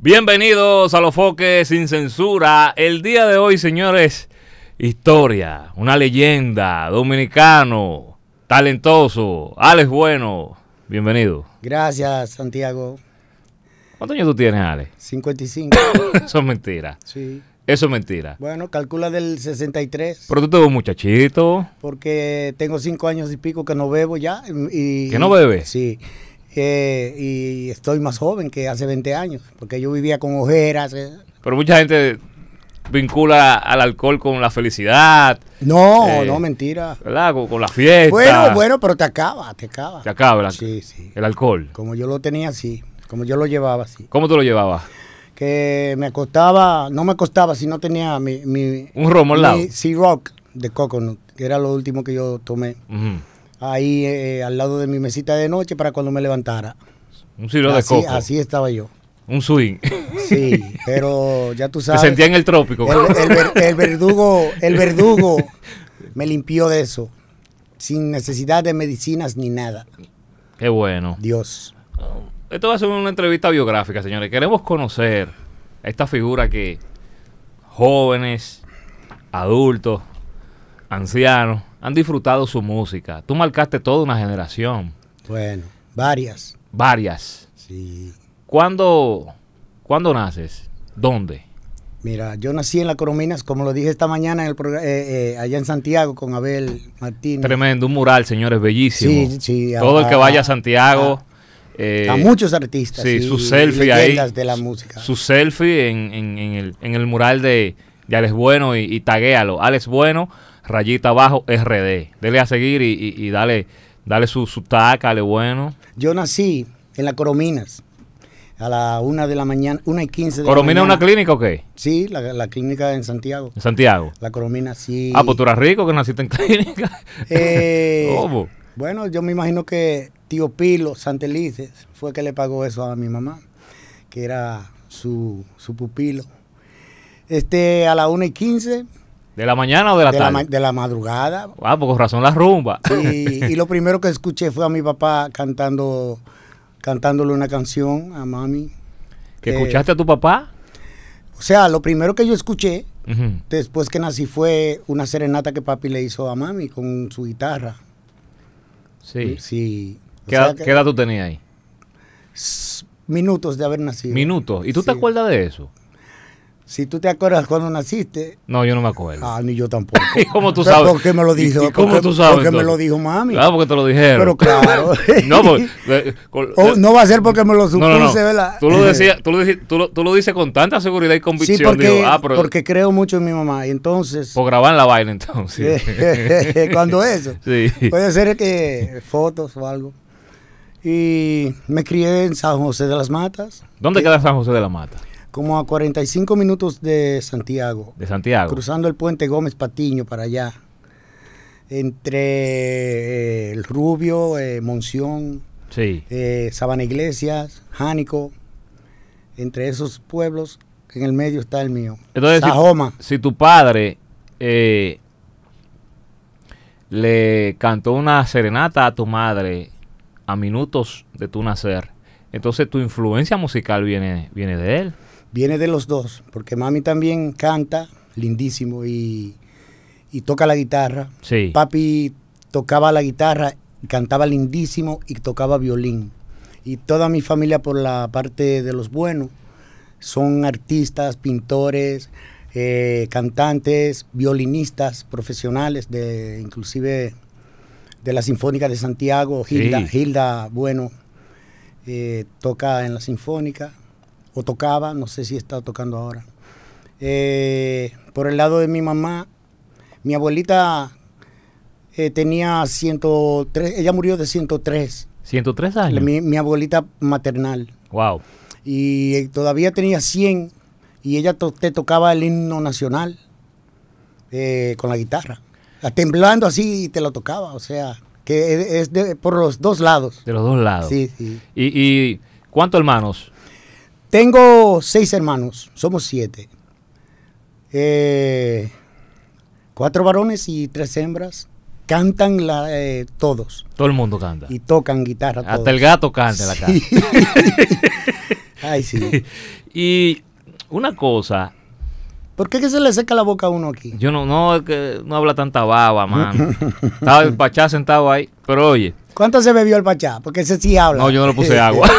Bienvenidos a Los Foques Sin Censura. El día de hoy, señores, historia, una leyenda, dominicano, talentoso, Alex Bueno. Bienvenido. Gracias, Santiago. ¿Cuántos años tú tienes, Alex? 55. Eso es mentira. Sí. Eso es mentira. Bueno, calcula del 63. Pero tú te ves muchachito. Porque tengo cinco años y pico que no bebo ya. Y, ¿Que no bebes? Sí y estoy más joven que hace 20 años, porque yo vivía con ojeras. Eh. Pero mucha gente vincula al alcohol con la felicidad. No, eh, no, mentira. ¿Verdad? Con, la fiesta. Bueno, bueno, pero te acaba, te acaba. Te acaba el, sí, sí. el alcohol. Como yo lo tenía así, como yo lo llevaba así. ¿Cómo tú lo llevabas? Que me acostaba, no me acostaba si no tenía mi... Un romo al lado. Mi rock de coconut, que era lo último que yo tomé ahí eh, eh, al lado de mi mesita de noche para cuando me levantara. Un silo de Así estaba yo. Un swing. Sí, pero ya tú sabes. Me sentía en el trópico. El, verdugo, el verdugo me limpió de eso, sin necesidad de medicinas ni nada. Qué bueno. Dios. Esto va a ser una entrevista biográfica, señores. Queremos conocer a esta figura que jóvenes, adultos, ancianos, han disfrutado su música. Tú marcaste toda una generación. Bueno, varias. Varias. Sí. ¿Cuándo, ¿cuándo naces? ¿Dónde? Mira, yo nací en La Corominas, como lo dije esta mañana en el eh, eh, allá en Santiago con Abel Martínez. Tremendo, un mural, señores, bellísimo. Sí, sí. Todo el que vaya a Santiago. A, eh, muchos artistas. Sí, su selfie ahí. de la música. Su selfie en, el, mural de, de Alex Bueno y, y taguéalo. Alex Bueno, rayita abajo RD. Dele a seguir y, y, dale, dale su, su taca, dale bueno. Yo nací en la Corominas a la una de la mañana, una y quince de la mañana. es una clínica o qué? Sí, la, clínica en Santiago. Santiago? La Coromina, sí. Ah, pues tú eras rico que naciste en clínica. Eh, bueno, yo me imagino que tío Pilo Santelices fue que le pagó eso a mi mamá, que era su, su pupilo. Este, a la una y quince ¿De la mañana o de la de tarde? La de la madrugada. Ah, pues con razón la rumba. Y, lo primero que escuché fue a mi papá cantando, cantándole una canción a mami. ¿Que eh, escuchaste a tu papá? O sea, lo primero que yo escuché después que nací fue una serenata que papi le hizo a mami con su guitarra. Sí. Sí. ¿Qué, edad, tú tenías ahí? Minutos de haber nacido. Minutos. ¿Y tú te acuerdas de eso? Si tú te acuerdas cuando naciste. No, yo no me acuerdo. Ah, ni yo tampoco. ¿Y cómo tú sabes? Porque me lo dijo. ¿Y cómo porque, tú sabes? Porque me lo dijo mami. Claro, porque te lo dijeron. Pero claro. Pues, no, va a ser porque me lo supuse, ¿verdad? Tú lo, decías, tú, lo dices con tanta seguridad y convicción. Sí, porque, ah, porque creo mucho en mi mamá. Y entonces. Por grabar la vaina, entonces. cuando eso. Sí. Puede ser que fotos o algo. Y me crié en San José de las Matas. ¿Dónde queda San José de las Matas? como a 45 minutos de Santiago. De Santiago. Cruzando el puente Gómez Patiño para allá. Entre eh, el Rubio, eh, Monción, sí. Eh, Sabana Iglesias, Jánico. Entre esos pueblos, en el medio está el mío. Entonces, Si, tu padre le cantó una serenata a tu madre a minutos de tu nacer, entonces tu influencia musical viene, viene de él viene de los dos, porque mami también canta, lindísimo, y, toca la guitarra. Sí. Papi tocaba la guitarra, cantaba lindísimo y tocaba violín. Y toda mi familia por la parte de los buenos son artistas, pintores, eh, cantantes, violinistas profesionales, de inclusive de la Sinfónica de Santiago, Hilda, bueno, eh, toca en la Sinfónica o tocaba, no sé si está tocando ahora. Eh, por el lado de mi mamá, mi abuelita eh, tenía 103, ella murió de 103. 103 años. Mi, abuelita maternal. Wow. Y eh, todavía tenía 100 y ella te tocaba el himno nacional con la guitarra. Ah, temblando así y te lo tocaba, o sea, que es por los dos lados. De los dos lados. Sí, ¿Y, y cuántos hermanos? Tengo seis hermanos, somos siete. Eh, cuatro varones y tres hembras. Cantan la, eh, todos. Todo el mundo canta. Y tocan guitarra. Hasta el gato canta la casa, Ay, sí. Y una cosa. ¿Por qué que se le seca la boca a uno aquí? Yo no, no, no habla tanta baba, man. Estaba el pachá sentado ahí. Pero oye, ¿Cuánto se bebió el pachá? Porque ese sí habla. No, yo no le puse agua.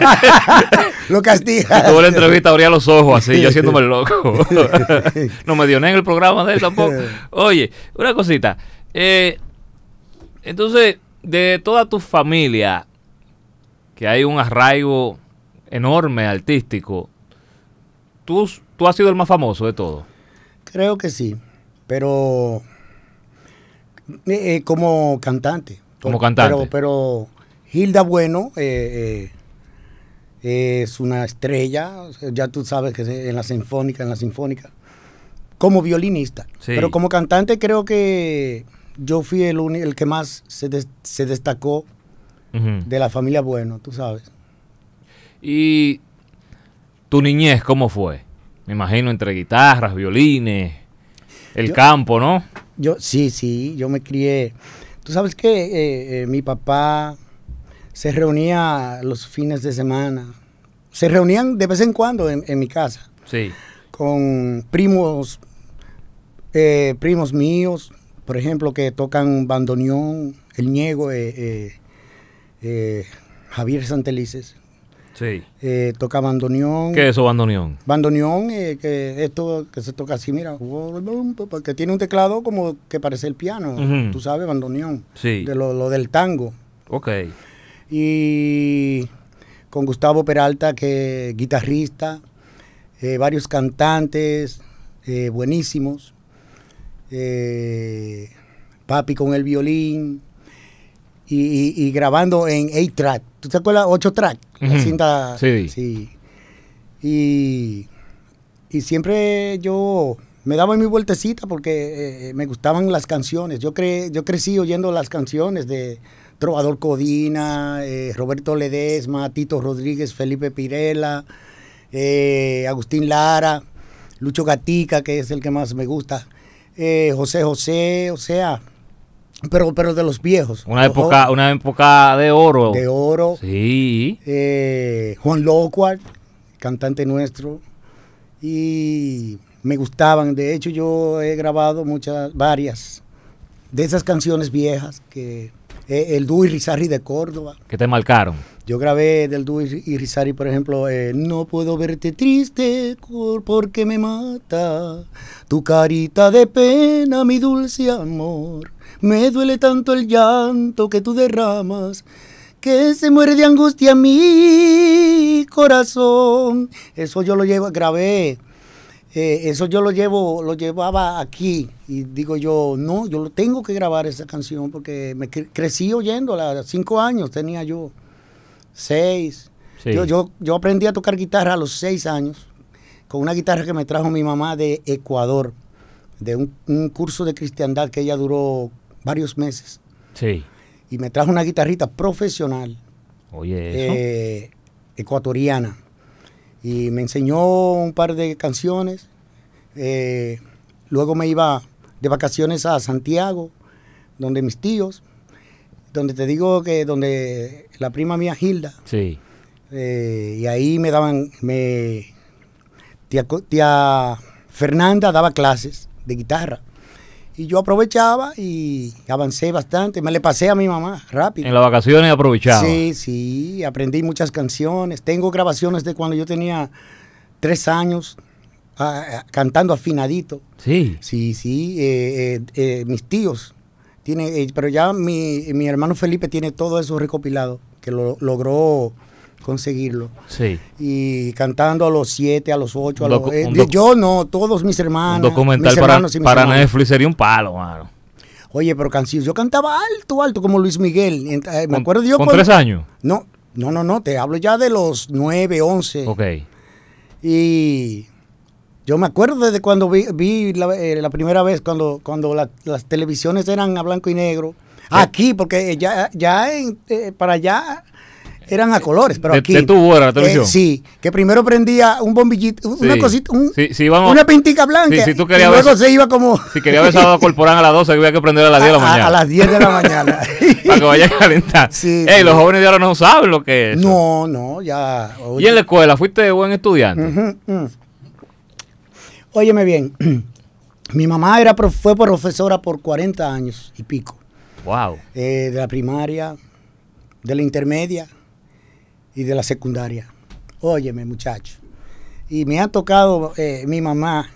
lo castiga. Tuve la entrevista, abría los ojos así, yo haciéndome el loco. no me dio en el programa de él tampoco. Oye, una cosita. Eh, entonces, de toda tu familia, que hay un arraigo enorme artístico, ¿tú, tú has sido el más famoso de todos? Creo que sí, pero eh, eh, como cantante. Como cantante. Pero, Hilda Bueno eh, eh, es una estrella, ya tú sabes que en la sinfónica, en la sinfónica, como violinista. Pero como cantante creo que yo fui el, el que más se, destacó de la familia Bueno, tú sabes. ¿Y tu niñez cómo fue? Me imagino entre guitarras, violines, el campo, ¿no? Yo sí, sí, yo me crié. Tú sabes que eh, eh, mi papá se reunía los fines de semana. Se reunían de vez en cuando en, mi casa. Sí. Con primos, eh, primos míos, por ejemplo, que tocan bandoneón, el niego, Javier Santelices. Sí. Eh, toca bandoneón. ¿Qué es eso, bandoneón? Bandoneón, eh, que esto que se toca así, mira, que tiene un teclado como que parece el piano, tú sabes, bandoneón. Sí. De lo, del tango. Ok. Y con Gustavo Peralta, que guitarrista, eh, varios cantantes buenísimos. papi con el violín. Y, grabando en A-Track ¿Usted te acuerdas? 8 track, la cinta. Sí. Y, siempre yo me daba mi vueltecita porque eh, me gustaban las canciones. Yo, yo crecí oyendo las canciones de Trovador Codina, eh, Roberto Ledesma, Tito Rodríguez, Felipe Pirela, eh, Agustín Lara, Lucho Gatica, que es el que más me gusta, José José, o sea, pero, pero de los viejos. Una época, una época de oro. De oro. Sí. Eh, Juan Locuar, cantante nuestro. Y me gustaban. De hecho, yo he grabado muchas, varias de esas canciones viejas que eh, el dúo de Córdoba. Que te marcaron. Yo grabé del y Rizari por ejemplo, eh, No puedo verte triste porque me mata tu carita de pena, mi dulce amor. Me duele tanto el llanto que tú derramas, que se muere de angustia mi corazón. Eso yo lo llevo, grabé. Eh, eso yo lo llevo, lo llevaba aquí y digo yo, no, yo lo tengo que grabar esa canción porque me crecí oyéndola, a cinco años tenía yo, seis. Yo, yo, aprendí a tocar guitarra a los seis años con una guitarra que me trajo mi mamá de Ecuador, de un, un curso de cristiandad que ella duró varios meses. Sí. Y me trajo una guitarrita profesional. Oye, eso. Eh, ecuatoriana. Y me enseñó un par de canciones. Eh, luego me iba de vacaciones a Santiago, donde mis tíos, donde te digo que donde la prima mía Gilda. Sí. Eh, y ahí me daban, me tía Fernanda daba clases de guitarra. Y yo aprovechaba y avancé bastante. Me le pasé a mi mamá rápido. En las vacaciones aprovechaba. Sí, sí, aprendí muchas canciones. Tengo grabaciones de cuando yo tenía tres años, ah, ah, cantando afinadito. Sí. Sí, sí. Eh, eh, eh, mis tíos. Tiene, pero ya mi, mi, hermano Felipe tiene todo eso recopilado, que lo logró conseguirlo. Sí. Y cantando a los 7, a los 8, a los... Eh, yo no, todos mis hermanos. Un documental para, para Netflix sería un palo, mano. Oye, pero canción, yo cantaba alto, alto, como Luis Miguel. Eh, me acuerdo yo... ¿Con tres años? No, no, no, no, te hablo ya de los 9, 11. Ok. Y yo me acuerdo desde cuando vi, eh, la, primera vez, cuando, cuando las televisiones eran a blanco y negro. Aquí, porque ya, ya para allá eran a colores, pero aquí. Eh, sí, que primero prendía un bombillito, una cosita, una pintica blanca. Si tú querías y luego se iba como. Si quería ver a corporal a las 12, había que prender a las 10 de la mañana. A, las 10 de la mañana. Para que vaya a calentar. Ey, los jóvenes de ahora no saben lo que es. No, no, ya. ¿Y en la escuela fuiste buen estudiante? Óyeme bien. Mi mamá era fue profesora por 40 años y pico. Wow. Eh, de la primaria, de la intermedia, y de la secundaria. Óyeme, muchacho. Y me ha tocado eh, mi mamá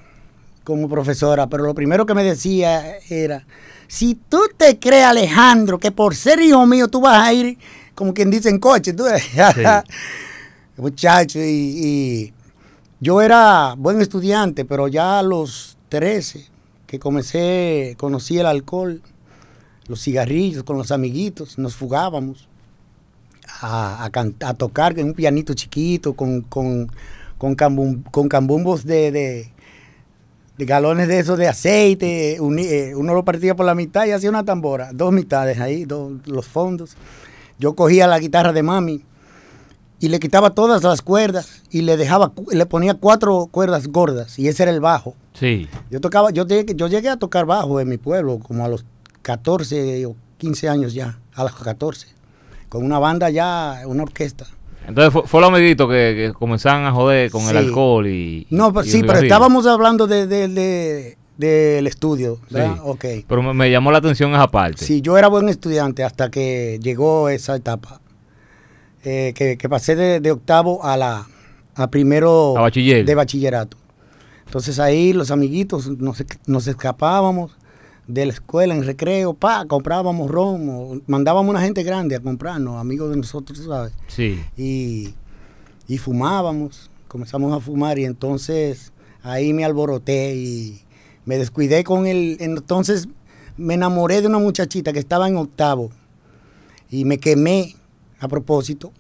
como profesora, pero lo primero que me decía era, si tú te crees, Alejandro, que por ser hijo mío tú vas a ir, como quien dice, en coche, muchacho, y, y, yo era buen estudiante, pero ya a los 13 que comencé, conocí el alcohol, los cigarrillos con los amiguitos, nos fugábamos a, tocar en un pianito chiquito, con, con, cambumbos de, de, galones de esos de aceite, eh, uno lo partía por la mitad y hacía una tambora, dos mitades ahí, dos, los fondos. Yo cogía la guitarra de mami y le quitaba todas las cuerdas y le dejaba le ponía cuatro cuerdas gordas y ese era el bajo. Sí. Yo tocaba yo llegué, yo llegué a tocar bajo en mi pueblo como a los 14 o 15 años ya, a los 14 con una banda ya, una orquesta. Entonces fue, fue lo que, que, a joder con el alcohol y... No, pues sí, pero estábamos hablando de, de, del estudio. Pero me llamó la atención esa parte. Sí, yo era buen estudiante hasta que llegó esa etapa. Eh, que, que, pasé de, octavo a la a primero de bachillerato. Entonces ahí los amiguitos nos, nos escapábamos de la escuela en recreo, pa, comprábamos romo, mandábamos una gente grande a comprarnos, amigos de nosotros, ¿sabes? Sí. Y, y fumábamos, comenzamos a fumar y entonces ahí me alboroté y me descuidé con el, entonces me enamoré de una muchachita que estaba en octavo y me quemé a propósito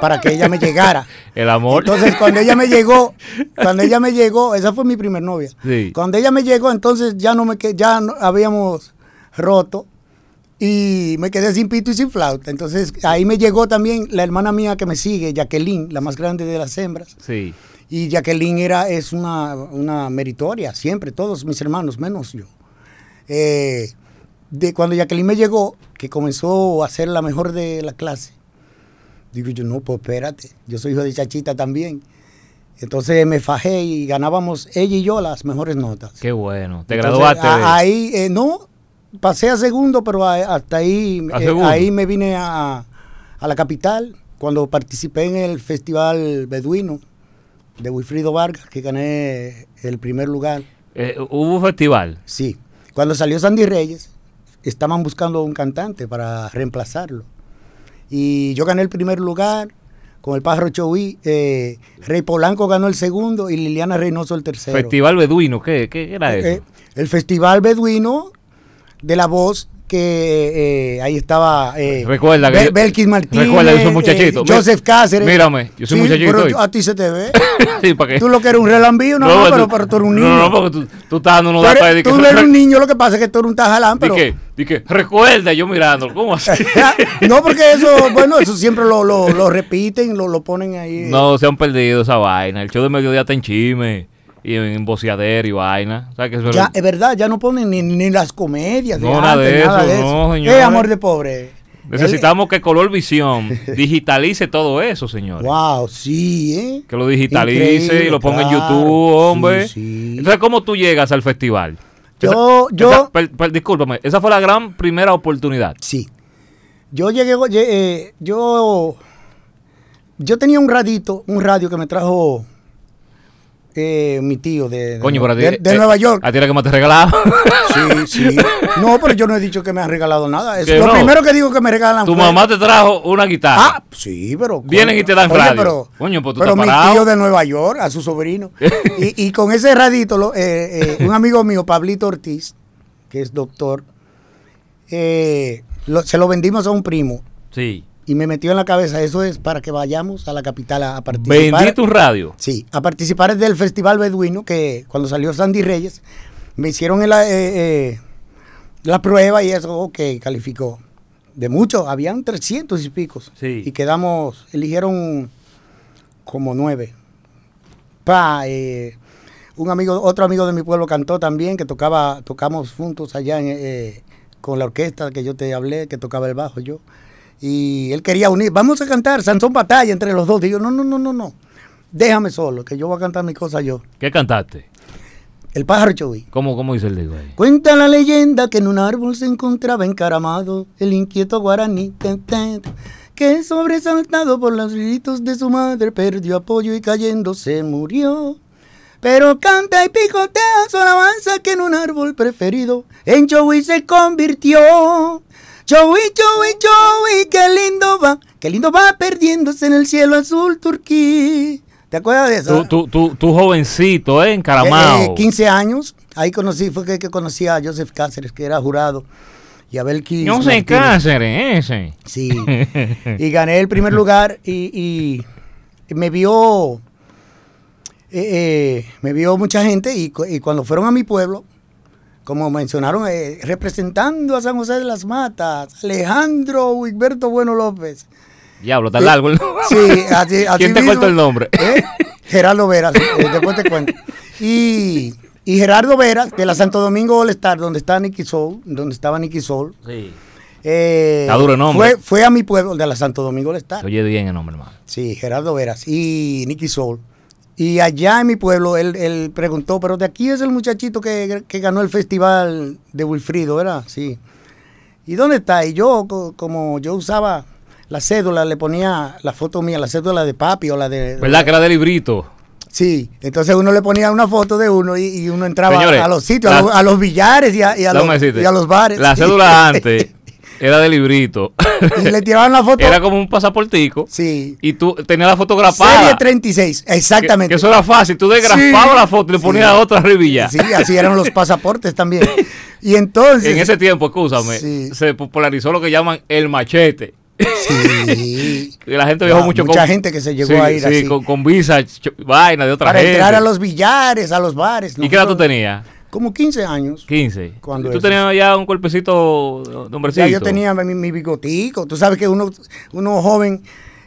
para que ella me llegara. El amor. Entonces, cuando ella me llegó, cuando ella me llegó, esa fue mi primer novia. Cuando ella me llegó, entonces ya no me ya habíamos roto y me quedé sin pito y sin flauta. Entonces, ahí me llegó también la hermana mía que me sigue, Jacqueline, la más grande de las hembras. Sí. Y Jacqueline era, es una, una meritoria, siempre, todos mis hermanos, menos yo. Eh, de cuando Jacqueline me llegó, que comenzó a ser la mejor de la clase, Digo yo, no, pues espérate, yo soy hijo de chachita también. Entonces me fajé y ganábamos ella y yo las mejores notas. Qué bueno, te graduaste. ahí, eh, no, pasé a segundo, pero hasta ahí, eh, ahí me vine a, la capital cuando participé en el Festival Beduino de Wilfrido Vargas, que gané el primer lugar. Eh, ¿Hubo un festival? Sí. Cuando salió Sandy Reyes, estaban buscando un cantante para reemplazarlo. Y yo gané el primer lugar con el pájaro Chowí eh, Rey Polanco ganó el segundo y Liliana Reynoso el tercero. Festival Beduino, ¿qué, qué era eh, eso? Eh, el Festival Beduino de la Voz que eh, ahí estaba eh, recuerda que Belkis Martínez, recuerda que soy eh, muchachito, Joseph Cáceres. Mírame, yo soy sí, muchachito. Pero a ti se te ve. sí, ¿para qué? Tú lo que eres un relambío, no, no, no pero, pero, tú eres un niño. No, no, porque tú, tú estás dando unos datos Tú eres un niño, lo que pasa es que tú eres un tajalán, pero. Qué? qué? recuerda yo mirándolo, ¿cómo así? no, porque eso, bueno, eso siempre lo, lo, repiten, lo, lo ponen ahí. No, se han perdido esa vaina. El show de mediodía está en chime y en boceadero y vaina. O sea, es verdad, ya no ponen ni, las comedias. No, nada, de eso, nada de eh, amor de pobre. Necesitamos que Color Visión digitalice todo eso, señor. Wow, sí, ¿eh? Que lo digitalice y lo ponga en YouTube, hombre. Entonces, ¿cómo tú llegas al festival? Yo, yo. Esa, esa fue la gran primera oportunidad. Sí. Yo llegué, eh, yo. Yo tenía un radito, un radio que me trajo eh, mi tío de, de, eh, Nueva York. A ti era que me has regalado. Sí, sí. No, pero yo no he dicho que me han regalado nada. lo primero que digo que me regalan. Tu mamá te trajo una guitarra. Ah, sí, pero. Vienen y te dan oye, Pero, coño, pues pero mi tío de Nueva York, a su sobrino. y, con ese radito, eh, eh, un amigo mío, Pablito Ortiz, que es doctor, se lo vendimos a un primo. Sí y me metió en la cabeza, eso es para que vayamos a la capital a, participar. Bendito radio. Sí, a participar del Festival Beduino, que cuando salió Sandy Reyes, me hicieron eh, eh, la prueba y eso, que calificó. De mucho. habían 300 y picos. Sí. Y quedamos, eligieron como nueve. Pa, eh, un amigo, otro amigo de mi pueblo cantó también, que tocaba, tocamos juntos allá con la orquesta que yo te hablé, que tocaba el bajo yo y él quería unir, vamos a cantar Sansón Batalla entre los dos. Digo, no, no, no, no, no, déjame solo, que yo voy a cantar mi cosa yo. ¿Qué cantaste? El pájaro Chovy. ¿Cómo, ¿Cómo dice el digo ahí? Cuenta la leyenda que en un árbol se encontraba encaramado el inquieto guaraní, que sobresaltado por los gritos de su madre perdió apoyo y cayendo se murió. Pero canta y picotea su alabanza que en un árbol preferido en Joey se convirtió. Joey, Joey, Joey, qué lindo va, qué lindo va perdiéndose en el cielo azul turquí. ¿Te acuerdas de eso? Tú, jovencito, ¿eh? Encaramado. Eh, 15 eh, años. Ahí conocí, fue que, conocí a Joseph Cáceres, que era jurado. Y a Joseph Cáceres, ese. Sí. y gané el primer lugar y, me vio. Eh, eh, me vio mucha gente y cuando fueron a mi pueblo, como mencionaron, eh, representando a San José de las Matas, Alejandro Wilberto Bueno López. Diablo, tal eh, largo el nombre. Sí, ¿Quién te cuento el nombre? ¿Eh? Gerardo Veras, después te cuento. Y, Gerardo Veras, de la Santo Domingo All Star, donde está Nicky Soul, donde estaba Nicky Soul. Sí. está duro el nombre. Fue, a mi pueblo, de la Santo Domingo All Star. oye bien el nombre, hermano. Sí, Gerardo Veras y Nicky Soul. Y allá en mi pueblo, él, preguntó, pero de aquí es el muchachito que, ganó el festival de Wilfrido, ¿verdad? Sí. ¿Y dónde está? Y yo, como yo usaba la cédula, le ponía la foto mía, la cédula de papi o la de... ¿Verdad? que era de librito. Sí, entonces uno le ponía una foto de uno y, uno entraba a los sitios, a, los, billares y a, y a, los, y a los, bares. La cédula antes era de librito. Y le tiraban la foto. Era como un pasaportico. Sí. Y tú tenías la grapada. Serie 36, exactamente. Que, eso era fácil. Tú desgrafabas la foto y le ponías otra revilla. Sí, así eran los pasaportes también. Y entonces. En ese tiempo, escúchame, se popularizó lo que llaman el machete. Sí. Y la gente viajó mucho ah, mucho mucha gente que se llegó a ir así. Con, con visa, vaina de otra Para entrar a los billares, a los bares. ¿Y qué edad tú tenías? como 15 años. 15. Cuando ¿Tú tenías ya un cuerpecito de hombrecito? Ya yo tenía mi, bigotico. Tú sabes que uno, uno joven,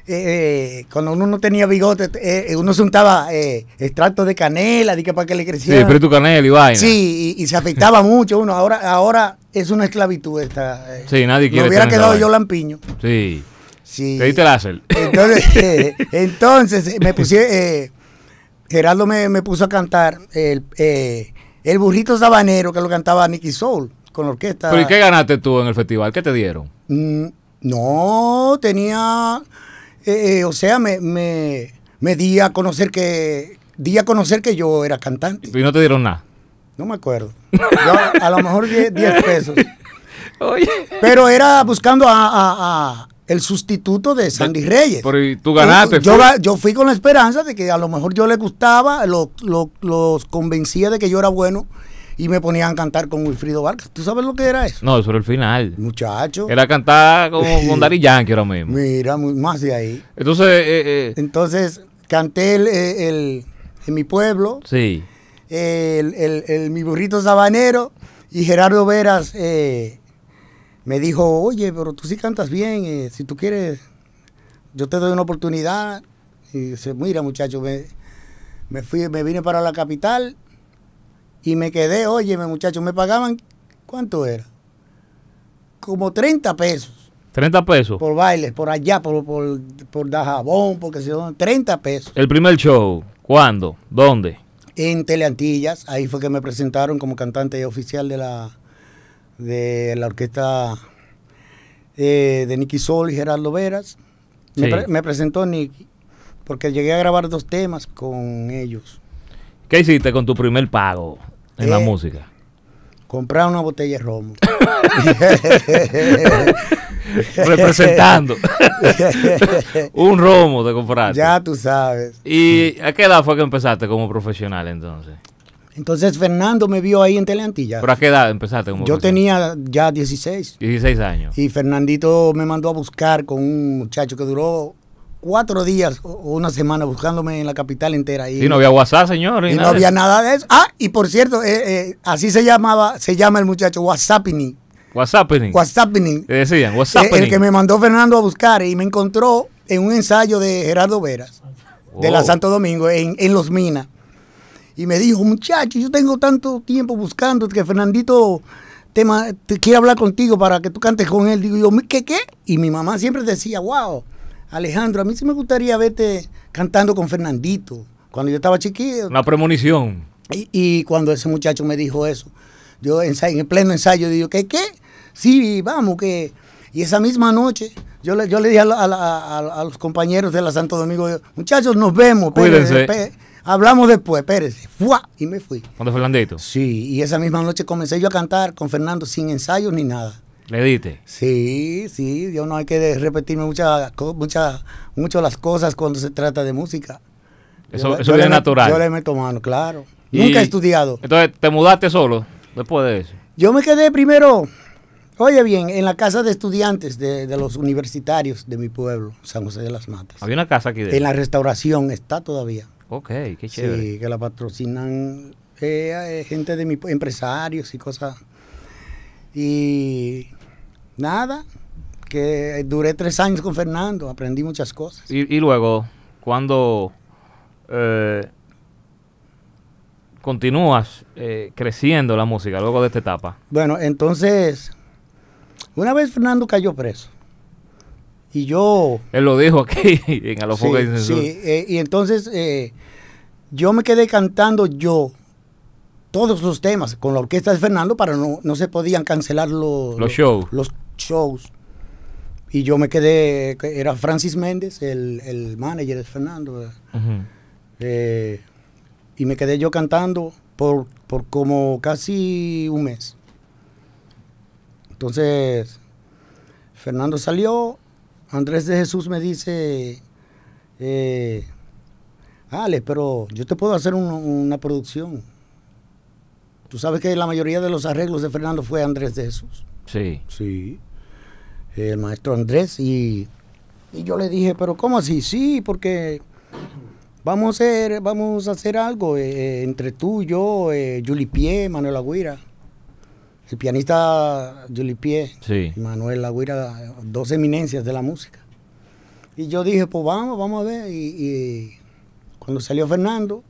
eh, eh, cuando uno no tenía bigote, eh, uno se untaba extracto de canela, de que para que le creciera. Sí, pero tu canela y vaina. Sí, y, se afectaba mucho uno. Ahora, ahora es una esclavitud esta. sí, nadie quiere. Me hubiera quedado yo lampiño. Sí. Sí. Te diste láser. Entonces, entonces me puse... Gerardo me, me, puso a cantar el, eh, el burrito sabanero que lo cantaba Nicky Soul con orquesta. ¿Pero y qué ganaste tú en el festival? ¿Qué te dieron? Mm, no, tenía. Eh, eh, o sea, me, me, di a conocer que. Di a conocer que yo era cantante. ¿Y no te dieron nada? No me acuerdo. Yo, a lo mejor 10 pesos. Pero era buscando a el sustituto de Sandy Reyes. Pero tú ganaste. Yo, yo, fui con la esperanza de que a lo mejor yo le gustaba, los convencía de que yo era bueno y me ponían a cantar con Wilfrido Vargas. ¿Tú sabes lo que era eso? No, eso era el final. Muchacho. Era cantar con, con Dari Yankee ahora mismo. Mira, más de ahí. Entonces, eh, eh, eh. entonces canté el, en mi pueblo. Sí. El, mi burrito sabanero y Gerardo Veras me dijo, oye, pero tú sí cantas bien, eh, si tú quieres, yo te doy una oportunidad. Y dice, mira muchacho, me, fui, me vine para la capital y me quedé, oye, muchacho, me pagaban, ¿cuánto era? Como 30 pesos. 30 pesos. Por bailes, por allá, por, por, por Dajabón, porque se 30 pesos. El primer show, ¿cuándo? ¿Dónde? En Teleantillas, ahí fue que me presentaron como cantante oficial de la, de la orquesta eh, de, Nicky Sol y Gerardo Veras. Me, presentó Nicky, porque llegué a grabar dos temas con ellos. ¿Qué hiciste con tu primer pago en la eh, música? Comprar una botella de romo. Representando. Un romo de comprar. Ya tú sabes. ¿Y a qué edad fue que empezaste como profesional entonces? Entonces Fernando me vio ahí en Teleantilla. ¿Pero a qué edad empezaste? Yo tenía ya 16. 16 años. Y Fernandito me mandó a buscar con un muchacho que duró cuatro días o una semana buscándome en la capital entera. Y no había WhatsApp, señor. Y, no había nada de eso. Ah, y por cierto, eh, eh, así se llamaba, se llama el muchacho, WhatsAppini. WhatsAppini. WhatsAppini. decían, WhatsAppini. Eh, el que me mandó Fernando a buscar y me encontró en un ensayo de Gerardo Veras, de la Santo Domingo, en, en Los Minas y me dijo, muchacho, yo tengo tanto tiempo buscando que Fernandito te, quiere hablar contigo para que tú cantes con él. Digo yo, ¿qué qué? Y mi mamá siempre decía, wow, Alejandro, a mí sí me gustaría verte cantando con Fernandito. Cuando yo estaba chiquito. Una premonición. Y, y cuando ese muchacho me dijo eso, yo en pleno ensayo digo, ¿qué qué? Sí, vamos, que... Y esa misma noche, yo le, yo le dije a, los compañeros de la Santo Domingo, muchachos, nos vemos. Cuídense. Hablamos después, Pérez ¡Fua! Y me fui. ¿Cuándo Fernandito? Sí, y esa misma noche comencé yo a cantar con Fernando sin ensayos ni nada. ¿Le diste? Sí, sí, yo no hay que repetirme muchas muchas mucho las cosas cuando se trata de música. Eso, es natural. yo le meto mano, claro. Nunca he estudiado. Entonces, ¿te mudaste solo después de eso? Yo me quedé primero, oye bien, en la casa de estudiantes de, los universitarios de mi pueblo, San José de las Matas. Había una casa aquí de En la restauración, está todavía. Ok, qué chévere. Sí, que la patrocinan eh, eh, gente de mi empresarios y cosas. Y nada, que duré tres años con Fernando, aprendí muchas cosas. Y, luego, cuando eh, continúas creciendo la música, luego de esta etapa. Bueno, entonces, una vez Fernando cayó preso. Y yo... Él lo dijo aquí en sí eh, y entonces eh, yo me quedé cantando yo todos los temas con la orquesta de Fernando para no, no se podían cancelar los, shows. los shows. Y yo me quedé, era Francis Méndez, el, manager de Fernando. Eh, y me quedé yo cantando por, por como casi un mes. Entonces, Fernando salió Andrés de Jesús me dice, eh, Ale, pero yo te puedo hacer una producción. Tú sabes que la mayoría de los arreglos de Fernando fue Andrés de Jesús. Sí. Sí. El maestro Andrés. Y, yo le dije, pero ¿cómo así? Sí, porque vamos a hacer, vamos a hacer algo eh, entre tú, yo, eh, Juli Pie, Manuel Agüira el pianista Juli sí. Manuel Laguira, dos eminencias de la música. Y yo dije, pues vamos, vamos a ver. Y, cuando salió Fernando,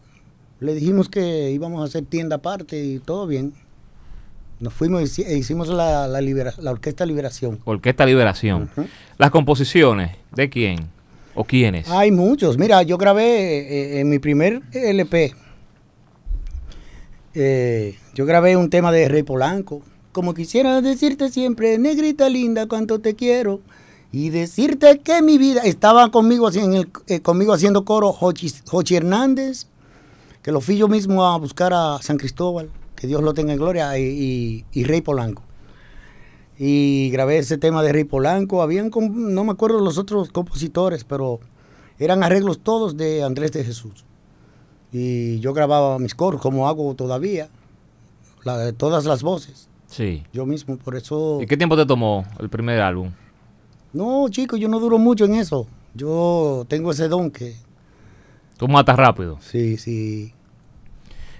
le dijimos que íbamos a hacer tienda aparte y todo bien. Nos fuimos e hicimos la, Orquesta Liberación. Orquesta Liberación. ¿Las composiciones de quién o quiénes? Hay muchos. Mira, yo grabé eh, eh, en mi primer LP, eh, yo grabé un tema de Rey Polanco, como quisiera decirte siempre, negrita linda, cuánto te quiero. Y decirte que mi vida estaba conmigo, eh, conmigo haciendo coro Jochi, Hernández, que lo fui yo mismo a buscar a San Cristóbal, que Dios lo tenga en gloria, y, Rey Polanco y grabé ese tema de Rey Polanco. Habían, no me acuerdo los otros compositores, pero eran arreglos todos de Andrés de Jesús. Y yo grababa mis coros, como hago todavía, todas las voces. Sí. Yo mismo, por eso... ¿Y qué tiempo te tomó el primer álbum? No, chico, yo no duro mucho en eso. Yo tengo ese don que... Tú matas rápido. Sí, sí.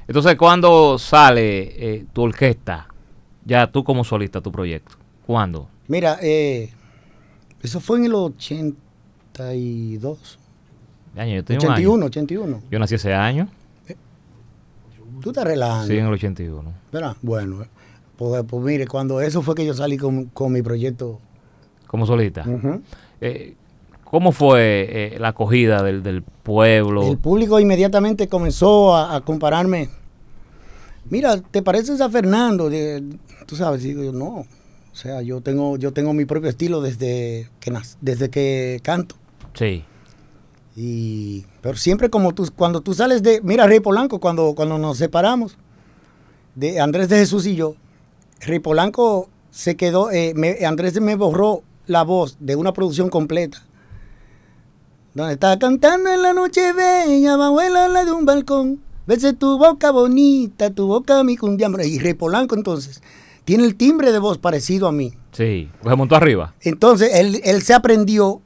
Entonces, ¿cuándo sale eh, tu orquesta? Ya tú como solista, tu proyecto. ¿Cuándo? Mira, eh, eso fue en el 82. Año, yo 81, 81. Yo nací ese año. Eh, tú te relajas. Sí, en el 81. ¿Verdad? Bueno, pues, pues, mire, cuando eso fue que yo salí con, mi proyecto. Como solista. Eh, ¿Cómo fue eh, la acogida del, pueblo? El público inmediatamente comenzó a, compararme. Mira, ¿te pareces a Fernando? Tú sabes, digo yo, no. O sea, yo tengo, yo tengo mi propio estilo desde que, desde que canto. Sí. Y, pero siempre como tú, cuando tú sales de, mira Rey Polanco, cuando, cuando nos separamos, de Andrés de Jesús y yo, Ripolanco se quedó, eh, Andrés me borró la voz de una producción completa. Donde estaba cantando en la noche bella, abuela el de un balcón. Vese tu boca bonita, tu boca mi cundiambre Y Ripolanco entonces tiene el timbre de voz parecido a mí. Sí, se montó arriba. Entonces él se aprendió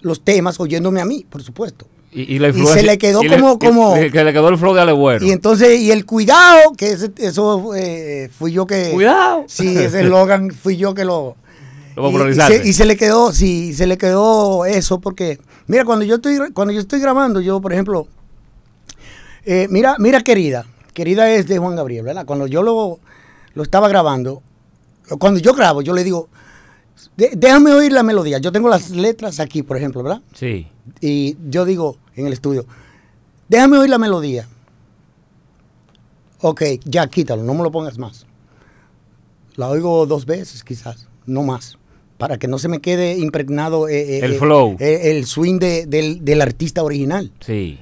los temas oyéndome a mí, por supuesto. Y, se le quedó como, como... que le quedó el flow de Y entonces, y el cuidado, que eso eh, fui yo que... Cuidado. Sí, ese eslogan fui yo que lo... lo y, se, le quedó, sí, se le quedó eso porque, mira, cuando yo estoy, cuando yo estoy grabando, yo, por ejemplo, eh, mira, mira, querida, querida es de Juan Gabriel, ¿verdad? Cuando yo lo, lo estaba grabando, cuando yo grabo, yo le digo, déjame oír la melodía. Yo tengo las letras aquí, por ejemplo, ¿verdad? Sí y yo digo en el estudio, déjame oír la melodía. Ok, ya quítalo, no me lo pongas más. La oigo dos veces quizás, no más, para que no se me quede impregnado eh, eh, eh, el swing del, artista original. Sí.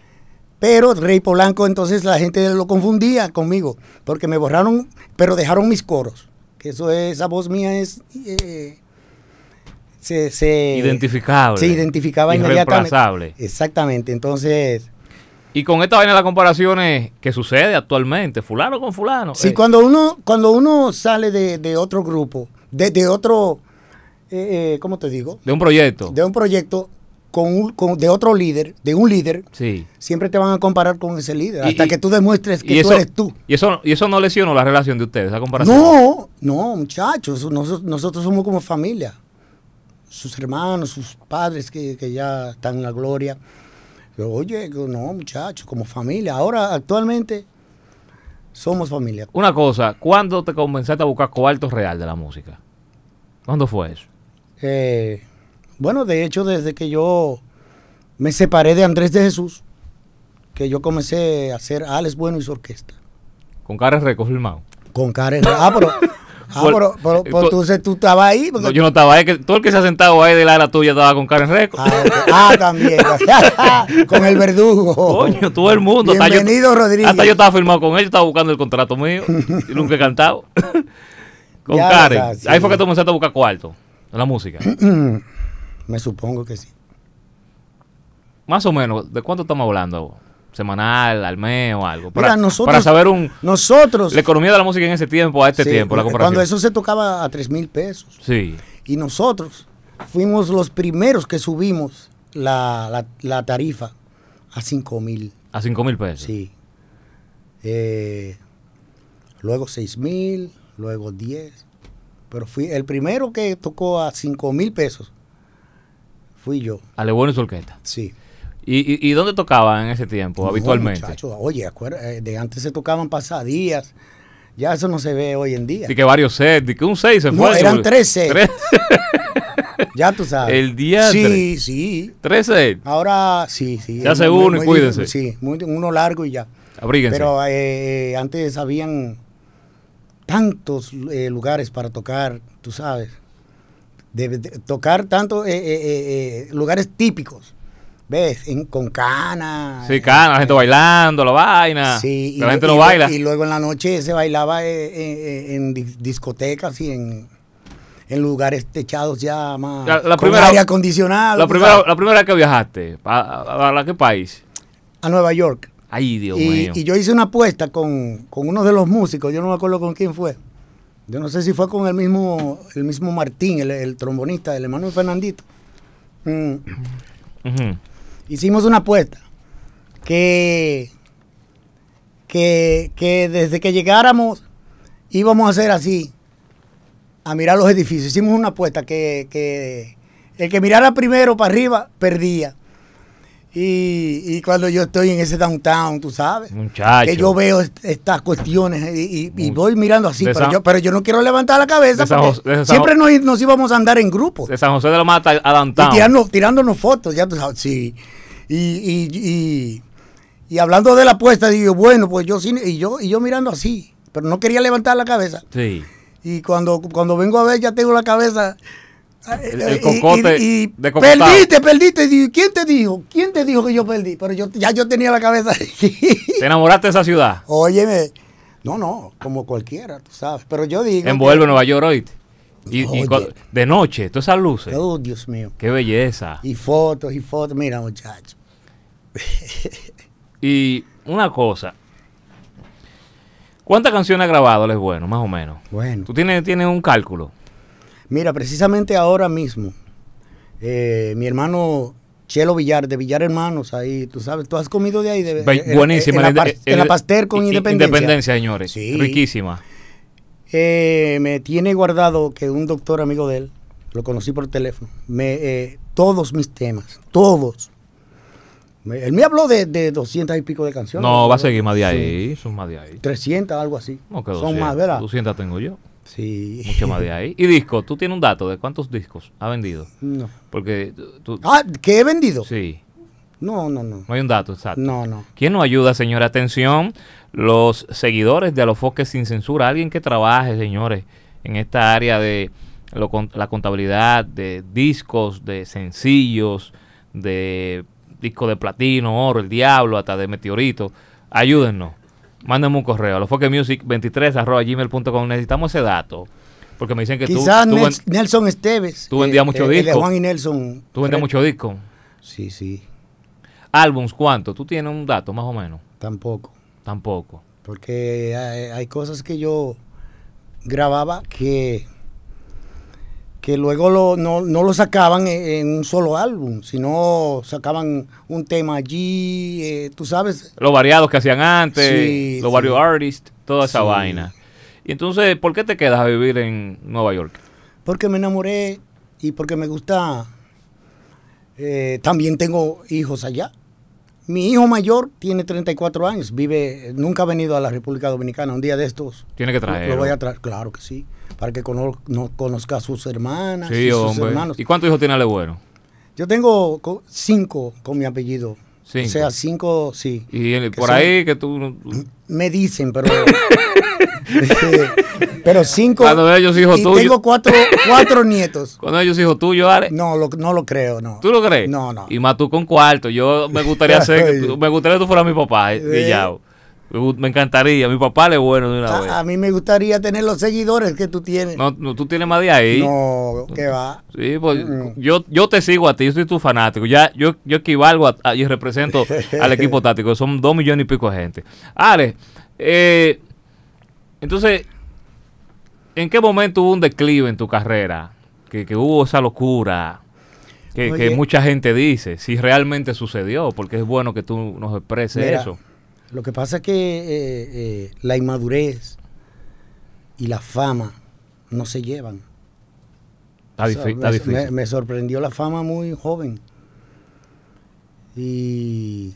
Pero Rey Polanco entonces la gente lo confundía conmigo, porque me borraron, pero dejaron mis coros. Que eso esa voz mía es se, se identificable. Se identificaba inmediatamente. Exactamente. Entonces, y con esta vaina de las comparaciones que sucede actualmente, fulano con fulano. Sí, eh. cuando uno, cuando uno sale de, otro grupo, de, otro, eh, eh, ¿cómo te digo? De un proyecto. De un proyecto con, de otro líder, de un líder, sí. siempre te van a comparar con ese líder, hasta que tú demuestres que tú eres tú. Y eso, y eso no lesionó la relación de ustedes, esa comparación. No, no, muchachos, nosotros somos como familia sus hermanos, sus padres que, ya están en la gloria. oye, no, muchachos, como familia. Ahora, actualmente, somos familia. Una cosa, ¿cuándo te comenzaste a buscar cuarto real de la música? ¿Cuándo fue eso? Eh, bueno, de hecho, desde que yo me separé de Andrés de Jesús, que yo comencé a hacer Alex Bueno y su orquesta. ¿Con Cares reco Con Cares Ah, pero... Ah, pero, eh, tú, tú estabas ahí. yo no estaba ahí. todo el que se ha sentado ahí de la tuya estaba con Karen Reco. Ah, ah también. con el verdugo. Coño, todo el mundo. Bienvenido, hasta Rodríguez. Hasta yo estaba firmado con él, estaba buscando el contrato mío. y nunca he cantado. con Karen. Ahí fue que tú comenzaste a buscar cuarto. En la música. Me supongo que sí. Más o menos, ¿de cuánto estamos hablando? semanal, al mes o algo. Para, saber un, nosotros, la economía de la música en ese tiempo, a este tiempo, la eh, Cuando eso se tocaba a tres mil pesos. Sí. Y nosotros fuimos los primeros que subimos la, tarifa a 5 mil. A 5 mil pesos. Sí. Eh, luego 6 mil, luego 10. Pero fui el primero que tocó a cinco mil pesos. Fui yo. Le Bueno y Sí. ¿Y, y, dónde tocaban en ese tiempo, habitualmente? oye, eh, de antes se tocaban pasadías. Ya eso no se ve hoy en día. Sí, que varios sets, que un 6 se fue. No, eran 13. ya tú sabes. El día Sí, sí. 13. Ahora sí, sí. Ya se uno y cuídense. Sí, uno largo y ya. Abríguense. Pero eh, eh, antes habían tantos lugares para tocar, tú sabes. tocar tantos lugares típicos. ¿Ves? con canas. Sí, canas, la gente bailando, la vaina. Sí, la y, gente no baila. Y luego en la noche se bailaba eh, eh, en, discotecas y en, lugares techados ya más. La, primera, aire acondicionado. La primera, la primera que viajaste, ¿a, qué país? A Nueva York. Ay, Dios mío. Y yo hice una apuesta con, uno de los músicos, yo no me acuerdo con quién fue. Yo no sé si fue con el mismo, el mismo Martín, el, trombonista, el hermano Fernandito. Mm hicimos una apuesta que, que, desde que llegáramos íbamos a hacer así, a mirar los edificios. Hicimos una apuesta que, el que mirara primero para arriba perdía. Y, cuando yo estoy en ese downtown, tú sabes, que yo veo estas cuestiones eh, y, voy mirando así, pero, yo, pero yo no quiero levantar la cabeza. porque siempre nos, íbamos a andar en grupo. De San José de la Mata a downtown. Y tirándonos fotos, ya tú sabes, sí y, hablando de la apuesta, digo, bueno, pues yo, y yo, y yo mirando así, pero no quería levantar la cabeza. Sí. Y cuando, cuando vengo a ver, ya tengo la cabeza. El, eh, eh, cocote y, y perdiste, perdiste. ¿Quién te dijo? ¿Quién te dijo que yo perdí? Pero yo ya yo tenía la cabeza. Aquí. ¿Te enamoraste de esa ciudad? Óyeme, no, no, como cualquiera, tú sabes. Pero yo digo. Envuelve Nueva York hoy. de noche, todas esas luces. Oh, Dios mío. Qué belleza. Y fotos, y fotos. Mira, muchachos. y una cosa. ¿Cuántas canciones ha grabado Les Bueno, más o menos? Bueno. ¿Tú tienes, tienes un cálculo? Mira, precisamente ahora mismo, eh, mi hermano Chelo Villar, de Villar Hermanos, ahí, tú sabes, tú has comido de ahí. De, Buenísima. En, la, pastel con Independencia. señores. Riquísima. Eh, me tiene guardado que un doctor amigo de él, lo conocí por teléfono, me, eh, todos mis temas, todos, él me habló de, de 200 y pico de canciones. No, va a seguir más de ahí, son más de ahí. 300, algo así. son más, ¿verdad? 200 tengo yo. Sí. Mucho más de ahí. Y discos, ¿tú tienes un dato de cuántos discos ha vendido? No. Porque tú, Ah, ¿qué he vendido? Sí. No, no, no. No hay un dato exacto. No, no. ¿Quién nos ayuda, señora? Atención, los seguidores de los Foques Sin Censura, alguien que trabaje, señores, en esta área de la contabilidad de discos, de sencillos, de disco de platino, oro, el diablo, hasta de meteorito. Ayúdennos. Mándenme un correo a music 23 Necesitamos ese dato. Porque me dicen que tú, Quizás Nelson Esteves. Tú vendías eh, muchos eh, eh, discos. Juan y Nelson. Tú vendías mucho discos. Sí, sí. Álbums, ¿cuánto? ¿Tú tienes un dato más o menos? Tampoco. Tampoco. Porque hay cosas que yo grababa que que luego lo, no, no, lo sacaban en, un solo álbum, sino sacaban un tema allí, eh, tú sabes. Los variados que hacían antes, los varios artists, toda esa vaina. Y entonces, ¿por qué te quedas a vivir en Nueva York? Porque me enamoré y porque me gusta. Eh, también tengo hijos allá. Mi hijo mayor tiene 34 años, vive, nunca ha venido a la República Dominicana. Un día de estos. Tiene que traer. Lo, voy a traer, claro que sí. Para que conozca a sus hermanas y sus hermanos. ¿Y cuántos hijos tiene Ale Bueno? Yo tengo cinco con mi apellido. O sea, cinco, sí. Y por ahí que tú... Me dicen, pero... Este, pero cinco... Cuando ellos hijos tuyos... Tengo cuatro, cuatro nietos. Cuando ellos hijos tú Ale. No, lo, no lo creo, no. ¿Tú lo crees? No, no. Y más tú con cuarto. Yo me gustaría ser... me gustaría que tú fueras mi papá, eh, eh, me encantaría. Mi papá le es bueno de una vez. A mí me gustaría tener los seguidores que tú tienes. No, tú tienes más de ahí. No, que va. Pues, mm. yo, yo te sigo a ti, yo soy tu fanático. Ya, yo, yo equivalgo y represento al equipo táctico. Son dos millones y pico de gente. Ale, eh, entonces, ¿en qué momento hubo un declive en tu carrera? Que, hubo esa locura. Que, mucha gente dice, si realmente sucedió, porque es bueno que tú nos expreses eso. Lo que pasa es que eh, eh, la inmadurez y la fama no se llevan. Está, difícil, me, sorprendió la fama muy joven. Y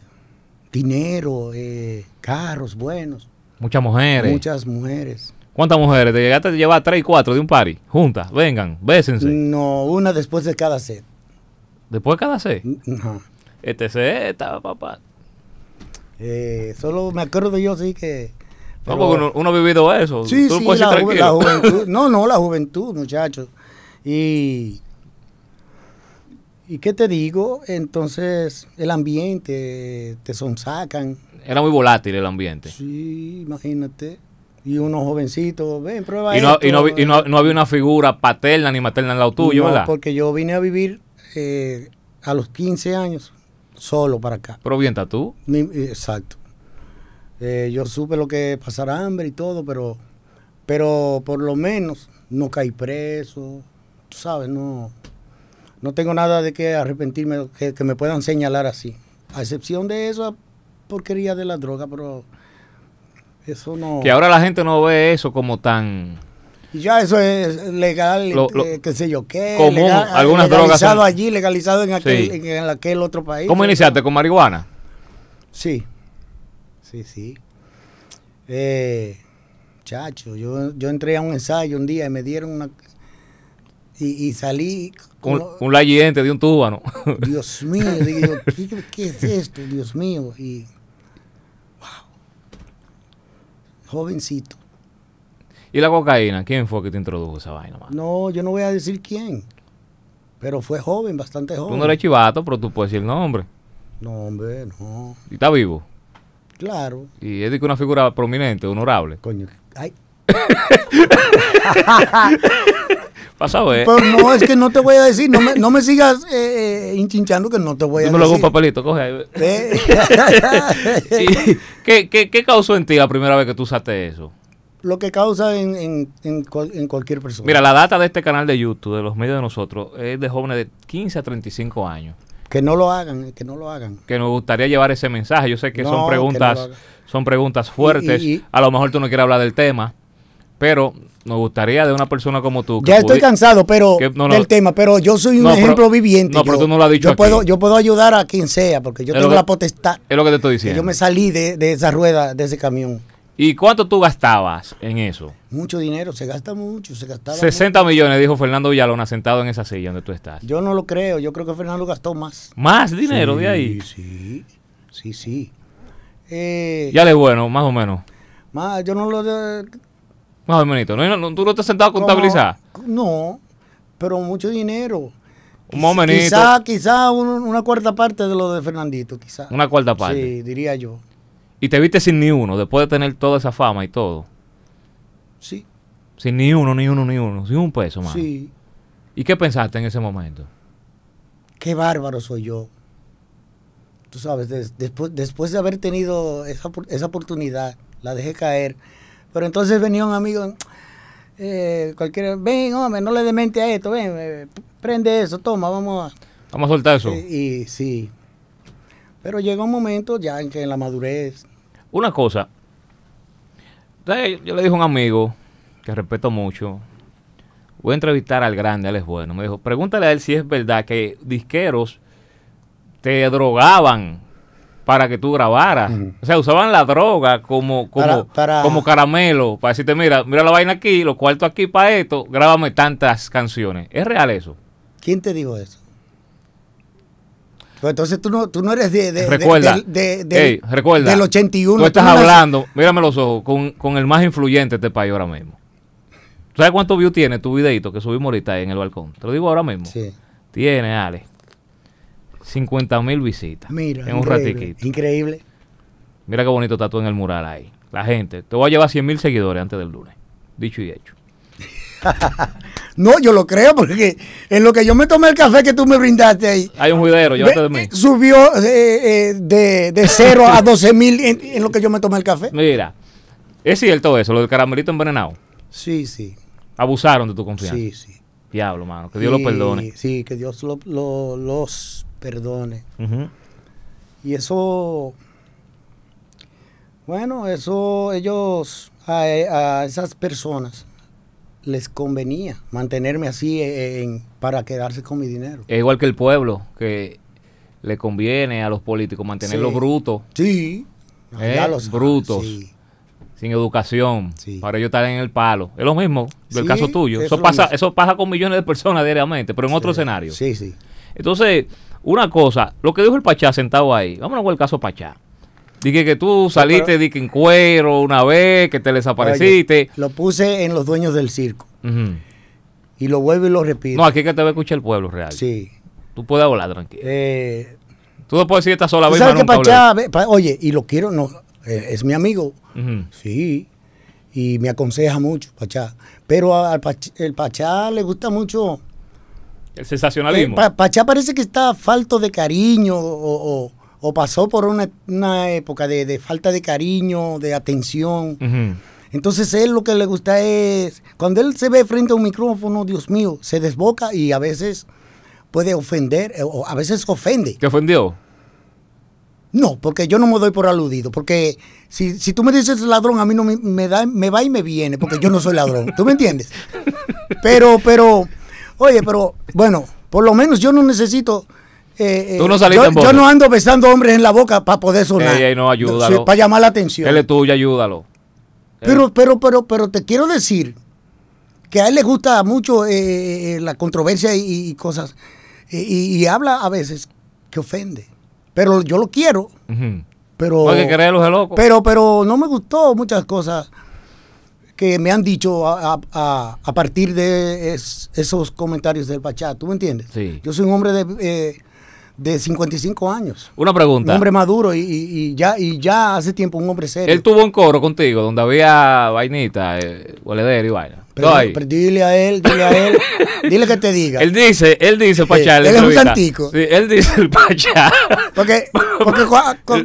dinero, eh, carros buenos. Muchas mujeres. Muchas mujeres. ¿Cuántas mujeres? Te llegaste a llevar tres y cuatro de un pari? juntas, vengan, bésense. No, una después de cada set. ¿Después de cada set? No. Este set estaba papá. Eh, solo me acuerdo yo sí que... uno, ha vivido eso. la, No, no, la juventud, muchachos. Y... ¿Y qué te digo? Entonces, el ambiente, te sonsacan. Era muy volátil el ambiente. Sí, imagínate. Y unos jovencitos, ven, prueba y no, Y, no, había una figura paterna ni materna en la tuyo, no, porque yo vine a vivir eh, a los 15 años solo para acá. provienta tú? Eh, exacto. Eh, yo supe lo que pasará hambre y todo, pero, pero por lo menos no caí preso, tú sabes, no, no tengo nada de qué arrepentirme, que, que, me puedan señalar así. A excepción de esa porquería de la droga, pero eso no... Que ahora la gente no ve eso como tan... Ya eso es legal, eh, qué sé yo qué. Común, ah, algunas legalizado drogas. allí, legalizado en aquel, en, aquel otro país. ¿Cómo iniciaste? ¿Con marihuana? Sí. Sí, sí. Eh, chacho, yo, entré a un ensayo un día y me dieron una. Y, salí. con un, un de un túbano. Dios mío, digo, ¿qué, es esto? Dios mío. Y. ¡Wow! Jovencito. ¿Y la cocaína? ¿Quién fue que te introdujo esa vaina? No, yo no voy a decir quién. Pero fue joven, bastante joven. Tú no eres chivato, pero tú puedes decir el nombre. No, hombre, no. ¿Y está vivo? Claro. Y es de una figura prominente, honorable. Coño, ay. Pasa a ver. Pero no, es que no te voy a decir, no me, no sigas eh, eh que no te voy a me decir. lo hago un papelito, coge ahí. Eh. ¿Qué, qué causó en ti la primera vez que tú usaste eso? lo que causa en, en, en, cualquier persona. Mira, la data de este canal de YouTube, de los medios de nosotros, es de jóvenes de 15 a 35 años. Que no lo hagan, eh, que no lo hagan. Que nos gustaría llevar ese mensaje. Yo sé que son preguntas, son preguntas fuertes. a lo mejor tú no quieres hablar del tema, pero nos gustaría de una persona como tú. ya estoy cansado, pero del tema, pero yo soy un ejemplo viviente. No, yo, pero tú no lo has dicho. Yo puedo, yo puedo ayudar a quien sea, porque yo tengo la potestad. Es lo que te estoy diciendo. Yo me salí de esa rueda, de ese camión. ¿Y cuánto tú gastabas en eso? Mucho dinero, se gasta mucho, se gastaba. 60 millones, dijo Fernando Villalona, sentado en esa silla donde tú estás. Yo no lo creo, yo creo que Fernando gastó más. ¿Más dinero de ahí? Sí, sí, sí. Eh, ya le bueno, más o menos. Más, yo no lo. más o menos. ¿no? ¿Tú no te sentado a contabilizar? No, pero mucho dinero. Un momento. Quizá, una cuarta parte de lo de Fernandito, quizá. Una cuarta parte. Sí, diría yo. Y te viste sin ni uno, después de tener toda esa fama y todo. Sí. Sin ni uno, ni uno, ni uno. Sin un peso, más. Sí. ¿Y qué pensaste en ese momento? Qué bárbaro soy yo. Tú sabes, después, después de haber tenido esa, oportunidad, la dejé caer. Pero entonces venía un amigo, eh, cualquiera, ven, hombre, no le demente a esto, ven, eh, prende eso, toma, vamos a... Vamos a soltar eso. Eh, y sí. Pero llegó un momento ya en que en la madurez una cosa, yo le dije a un amigo que respeto mucho, voy a entrevistar al grande, él es bueno. Me dijo, pregúntale a él si es verdad que disqueros te drogaban para que tú grabaras. O sea, usaban la droga como, como, como caramelo, para decirte, mira, mira la vaina aquí, lo cuarto aquí para esto, grábame tantas canciones. ¿Es real eso? ¿Quién te dijo eso? Pues entonces tú no, eres de, de recuerda, de, recuerda, del 81. Tú estás hablando, mírame los ojos, con, el más influyente de este país ahora mismo. ¿Sabes cuántos views tiene tu videito que subimos ahorita ahí en el balcón? Te lo digo ahora mismo. Sí. Tiene, Ale, 50 mil visitas. Mira, en un ratiquito. Increíble. Mira qué bonito está tú en el mural ahí. La gente. Te voy a llevar 100 mil seguidores antes del lunes. Dicho y hecho. No, yo lo creo porque en lo que yo me tomé el café que tú me brindaste ahí. Hay un juidero, de Subió eh, eh, de, de, 0 a 12 mil en, lo que yo me tomé el café. Mira, es cierto eso, lo del caramelito envenenado. Sí, sí. Abusaron de tu confianza. Sí, sí. Diablo, mano. Que Dios los perdone. Sí, que Dios los perdone. Y eso. Bueno, eso ellos. a, a esas personas les convenía mantenerme así eh, eh, para quedarse con mi dinero. Es igual que el pueblo, que le conviene a los políticos mantenerlos brutos. Sí, eh, los brutos. Sin educación, para ellos estar en el palo. Es lo mismo del caso tuyo. Eso, pasa, eso pasa con millones de personas diariamente, pero en otro escenario. Sí, sí. Entonces, una cosa, lo que dijo el Pachá sentado ahí, vámonos ver el caso Pachá. Dije que tú saliste de dije, en cuero una vez, que te desapareciste. lo puse en los dueños del circo. Y lo vuelvo y lo repito. No, aquí es que te va a escuchar el pueblo real. Sí. Tú puedes hablar tranquilo. Eh, tú no puedes decir esta sola vez. ¿Sabes que Pachá, oye, y lo quiero, no, eh, es mi amigo. Sí. Y me aconseja mucho, Pachá. Pero al Pachá, el Pachá le gusta mucho. El sensacionalismo. Eh, Pachá parece que está falto de cariño o o pasó por una, época de, falta de cariño, de atención. Entonces él lo que le gusta es, cuando él se ve frente a un micrófono, Dios mío, se desboca y a veces puede ofender, eh, o a veces ofende. ¿Te ofendió? No, porque yo no me doy por aludido, porque si, tú me dices ladrón, a mí no me, da, me va y me viene, porque yo no soy ladrón, ¿tú me entiendes? Pero, pero, oye, pero bueno, por lo menos yo no necesito eh, eh, yo, no ando besando hombres en la boca para poder sonar. no, ayúdalo. Para llamar la atención. Él es tuyo, ayúdalo. Pero, pero, pero, pero te quiero decir que a él le gusta mucho eh, la controversia y, cosas. Y, habla a veces que ofende. Pero yo lo quiero. Uh Pero, no loco. pero, pero no me gustó muchas cosas que me han dicho a, partir de esos comentarios del Pachá. ¿Tú me entiendes? Yo soy un hombre de, de 55 años. Una pregunta. Un hombre maduro y, ya, y ya hace tiempo un hombre serio. Él tuvo un coro contigo donde había vainita, eh, y vaina. Pero, dile a él, dile a él, dile que te diga. Él dice, él dice, Pachá. él es un santico. él dice el Pachá. Porque, porque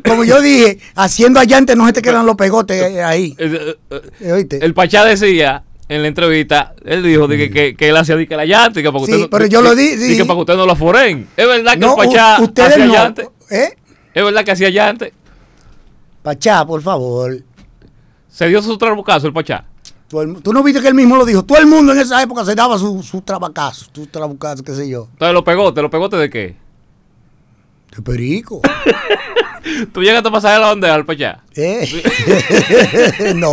como yo dije, haciendo allá antes no se te quedan los pegotes ahí. Eh, eh, eh, ¿Oíste? El Pachá decía, en la entrevista, él dijo mm. que, que, él hacía dique la llanta, que para que para que usted no lo foren. Es verdad que el Pachá hacía no, ¿Eh? Es verdad que hacía llante. Pachá, por favor. Se dio su trabucazo el Pachá. Tú no viste que él mismo lo dijo. Todo el mundo en esa época se daba su, su trabacazo, su trabucazo, qué sé yo. Entonces, te lo lo te de qué? De perico. ¿Tú llegas a pasar a la onda al Pachá? ¿Eh? no.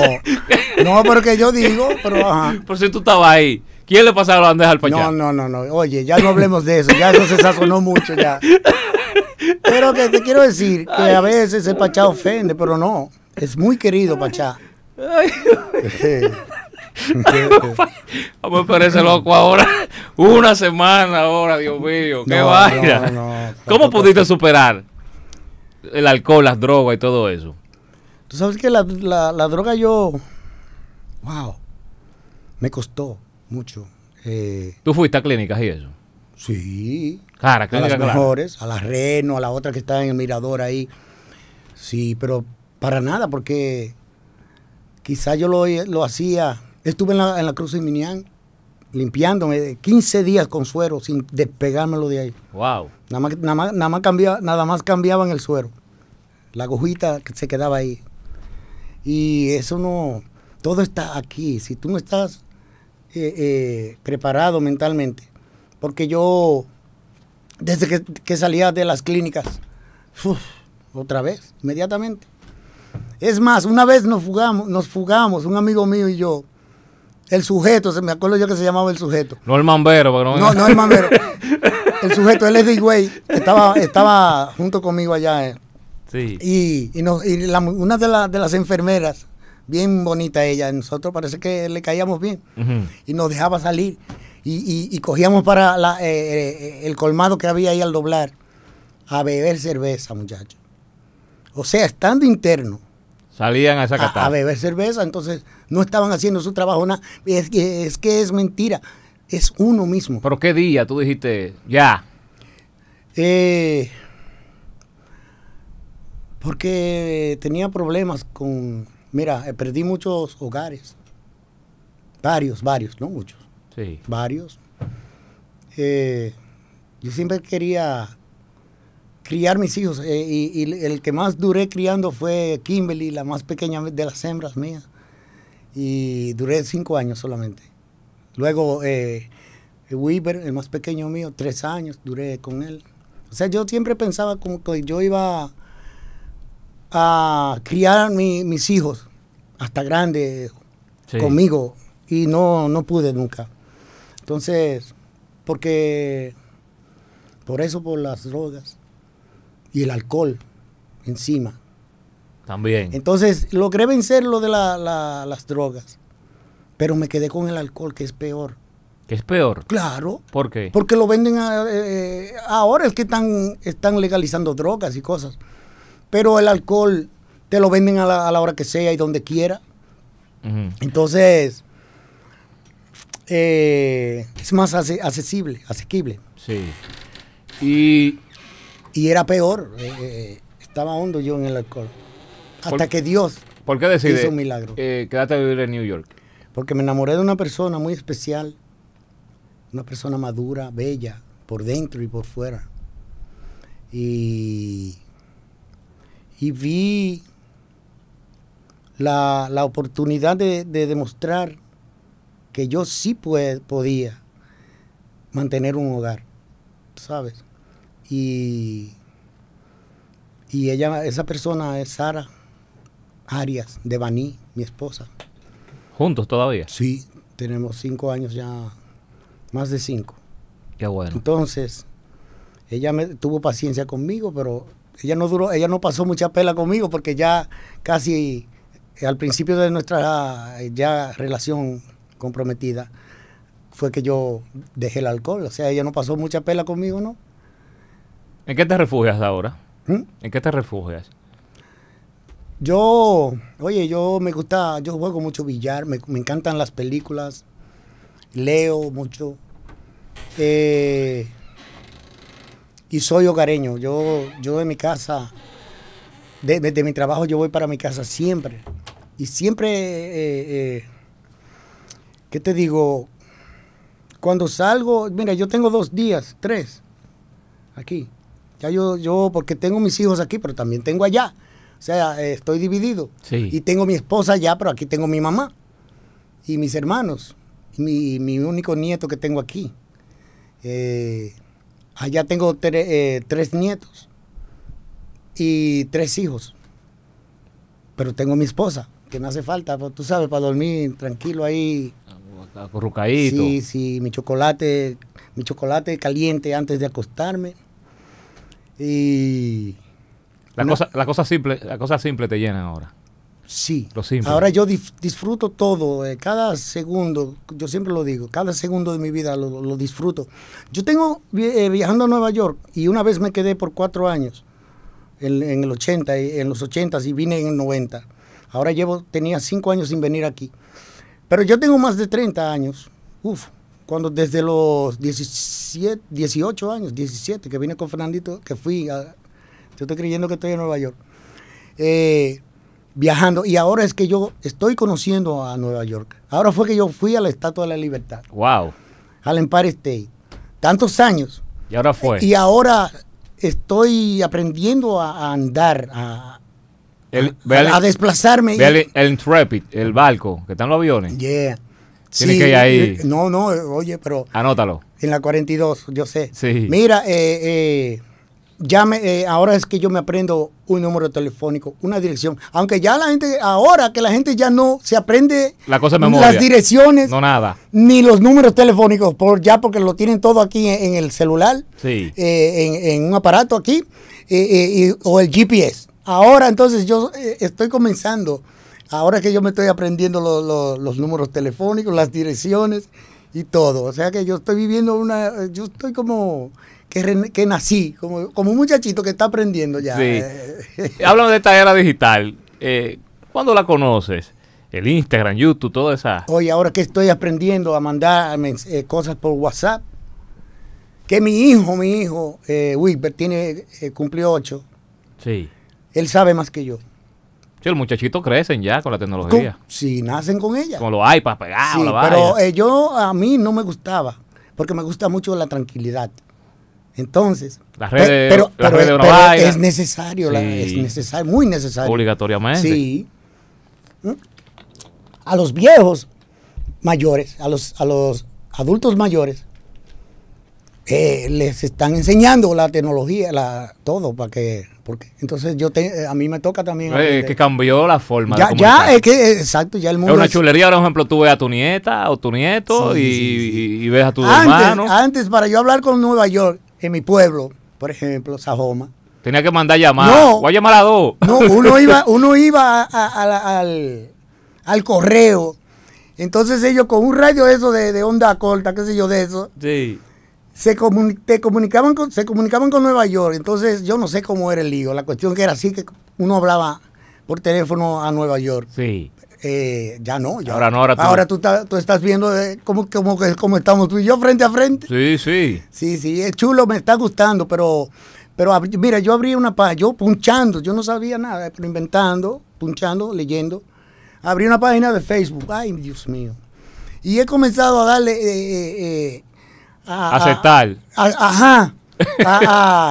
No, porque yo digo, pero ajá. Por si tú estabas ahí. ¿Quién le pasaba la bandeja al Pachá? No, no, no, no. Oye, ya no hablemos de eso. Ya eso se sazonó mucho ya. Pero que te quiero decir que a veces el Pachá ofende, pero no. Es muy querido Pachá. Vamos parece loco ahora. Una semana ahora, Dios mío. Qué vaya ¿Cómo pudiste superar el alcohol, las drogas y todo eso? Tú sabes que la, droga yo. Wow. Me costó mucho. Eh. ¿Tú fuiste a clínicas y eso? Sí. a las mejores, a la Reno, a la otra que está en el Mirador ahí. Sí, pero para nada, porque quizás yo lo, lo hacía Estuve en la, Cruz de Minian limpiándome 15 eh, días con suero sin despegármelo de ahí. Wow. Nada más, nada más, cambiaban el suero. La agujita se quedaba ahí. Y eso no, todo está aquí. Si tú no estás eh, eh, preparado mentalmente, porque yo, desde que, salía de las clínicas, otra vez, inmediatamente. Es más, una vez nos fugamos, nos fugamos, un amigo mío y yo, el sujeto, se me acuerdo yo que se llamaba el sujeto. No el mambero, pero no. No, el mambero. el sujeto, él es de Higüey, estaba, estaba junto conmigo allá. Eh. Sí. Y, y, una de, las enfermeras, bien bonita ella, nosotros parece que le caíamos bien. Y nos dejaba salir. Y, cogíamos para eh, eh, el colmado que había ahí al doblar a beber cerveza, muchachos. O sea, estando interno, Salían a esa a, a, beber cerveza, entonces no estaban haciendo su trabajo Es que, es que es mentira, es uno mismo. ¿Pero qué día tú dijiste ya? Eh, porque tenía problemas con. Mira, eh, perdí muchos hogares. Varios, varios, no muchos. Sí. Varios. Eh, yo siempre quería criar mis hijos. Eh, y, el que más duré criando fue Kimberly, la más pequeña de las hembras mías. Y duré cinco años solamente. Luego eh, Weaver, el más pequeño mío, tres años duré con él. O sea, yo siempre pensaba como que yo iba a criar a mis hijos hasta grandes conmigo y no, no pude nunca. Entonces, porque por eso, por las drogas y el alcohol encima. También. Entonces logré vencer lo de las drogas, pero me quedé con el alcohol, que es peor. ¿Que es peor? Claro. ¿Por qué? Porque lo venden eh, ahora, es que están, están legalizando drogas y cosas. Pero el alcohol te lo venden a la, hora que sea y donde quiera. Entonces, eh, es más accesible, asequible. Sí. Y y era peor. Eh, eh, eh, estaba hondo yo en el alcohol. Hasta que Dios hizo un milagro. Eh, a vivir en New York. Porque me enamoré de una persona muy especial. Una persona madura, bella, por dentro y por fuera. Y, y vi la, oportunidad de, demostrar que yo sí podía mantener un hogar, ¿sabes? Y, ella, esa persona es Sara Arias de Baní, mi esposa. ¿Juntos todavía? Sí, tenemos cinco años ya, más de cinco. Qué bueno. Entonces, ella tuvo paciencia conmigo, pero ella no duró, ella no pasó mucha pela conmigo porque ya casi eh, al principio de nuestra eh, relación comprometida fue que yo dejé el alcohol. O sea, ella no pasó mucha pela conmigo, ¿no? ¿En qué te refugias ahora? ¿Mm? ¿En qué te refugias? Yo, oye, yo me gusta, yo juego mucho billar, me, encantan las películas, leo mucho. Eh, y soy hogareño. Yo, yo de mi casa, desde mi trabajo, yo voy para mi casa siempre. Y siempre, eh, eh, ¿qué te digo? Cuando salgo, mira, yo tengo dos días, tres, aquí. Ya yo, yo, porque tengo mis hijos aquí, pero también tengo allá. O sea, eh, estoy dividido. Y tengo mi esposa allá, pero aquí tengo mi mamá y mis hermanos. Y mi, mi único nieto que tengo aquí. Eh, allá tengo eh, tres nietos y tres hijos. Pero tengo mi esposa, que me hace falta, pues, tú sabes, para dormir tranquilo ahí. Acurrucadito. Sí, sí, mi chocolate, mi chocolate caliente antes de acostarme y. La, cosa, simple, la cosa simple te llena ahora. Sí. Ahora yo disfruto todo, eh, cada segundo, yo siempre lo digo, cada segundo de mi vida lo, disfruto. Yo tengo eh, viajando a Nueva York y una vez me quedé por cuatro años, en, el 80, eh, en los 80 y vine en el 90. Ahora llevo, tenía cinco años sin venir aquí. Pero yo tengo más de 30 años. Uf, cuando desde los 17, 18 años, 17, que vine con Fernandito, que fui yo estoy creyendo que estoy en Nueva York, eh, viajando, y ahora es que yo estoy conociendo a Nueva York. Ahora fue que yo fui a la Estatua de la Libertad. Wow. Al Empire State. Tantos años. Y ahora fue. Y ahora estoy aprendiendo a, andar, a, desplazarme. El, el, Intrepid, el barco, que están los aviones. Yeah que ahí. No, no, oye, pero. Anótalo. En la 42, yo sé. Sí. Mira, eh, eh, eh, ahora es que yo me aprendo un número telefónico, una dirección. Aunque ya la gente, ahora que la gente ya no se aprende las direcciones, no nada. ni los números telefónicos, por, ya porque lo tienen todo aquí en, el celular, sí. Eh, en, un aparato aquí, o el GPS. Ahora entonces yo estoy comenzando Ahora que yo me estoy aprendiendo los números telefónicos, las direcciones y todo. O sea que yo estoy viviendo una, yo estoy como que, nací, como, como un muchachito que está aprendiendo ya. Sí. de esta era digital. Eh, ¿Cuándo la conoces? El Instagram, YouTube, todo esa. Oye, ahora que estoy aprendiendo a mandar eh, cosas por WhatsApp, que mi hijo, mi hijo, eh, tiene, eh, cumplió ocho. Sí. Él sabe más que yo. Sí, los muchachitos crecen ya con la tecnología. Sí, nacen con ella. Con los iPads pegados. Sí, pero eh, yo a mí no me gustaba, porque me gusta mucho la tranquilidad. Entonces, las redes, pero, es necesario, es necesario, muy necesario. Obligatoriamente. Sí. ¿Mm? A los viejos mayores, a los, a los adultos mayores, eh, les están enseñando la tecnología, la, todo, para que... Porque, entonces yo te, a mí me toca también... que cambió la forma. Ya, de ya, exacto, ya el mundo... Es una chulería, por ejemplo, tú ves a tu nieta o tu nieto y, ves a tu antes, hermano. Antes, para yo hablar con Nueva York, en mi pueblo, por ejemplo, Sajoma. Tenía que mandar llamar. No, Voy a llamar a dos. No, uno iba, uno iba al, al correo entonces ellos con un radio eso de, de, onda corta, qué sé yo de eso. Sí se, comunicaban con, se comunicaban con Nueva York, entonces yo no sé cómo era el lío. La cuestión que era así que uno hablaba por teléfono a Nueva York. Sí. Eh, ya no, ya. Ahora no, ahora tú. Ahora tú, estás viendo eh, cómo, cómo, cómo, estamos tú y yo frente a frente. Sí, sí. Sí, sí, es chulo, me está gustando, pero, pero mira, yo abrí una página, yo punchando, yo no sabía nada, pero inventando, punchando, leyendo. Abrí una página de Facebook, ay, Dios mío. Y he comenzado a darle eh, Ah, ah, aceptar. Ah, ajá.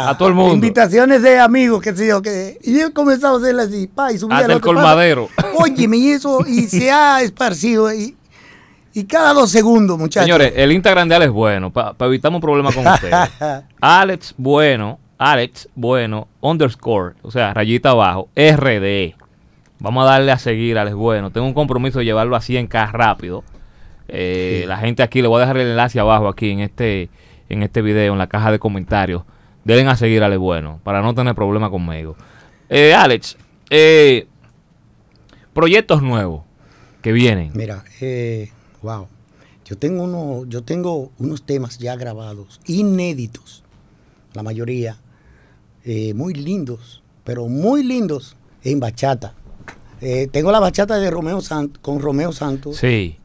A, todo el mundo. Invitaciones de amigos, que sé yo, que y he comenzado a hacerle así, pa, y colmadero. Oye, me eso, y se ha esparcido, y, y cada dos segundos, muchachos. Señores, el Instagram de Alex Bueno, para evitar un problema con ustedes. Alex Bueno, Alex Bueno, underscore, o sea, rayita abajo, RD. E. Vamos a darle a seguir, Alex Bueno. Tengo un compromiso de llevarlo a 100K rápido. Eh, la gente aquí, le voy a dejar el enlace abajo aquí en este, en este video, en la caja de comentarios. Deben a seguir a Le Bueno para no tener problema conmigo. Eh, Alex, eh, proyectos nuevos que vienen. Mira, wow. Yo tengo, uno, yo tengo unos temas ya grabados, inéditos, la mayoría, muy lindos, pero muy lindos en bachata. tengo la bachata de Romeo Sant con Romeo Santos. Sí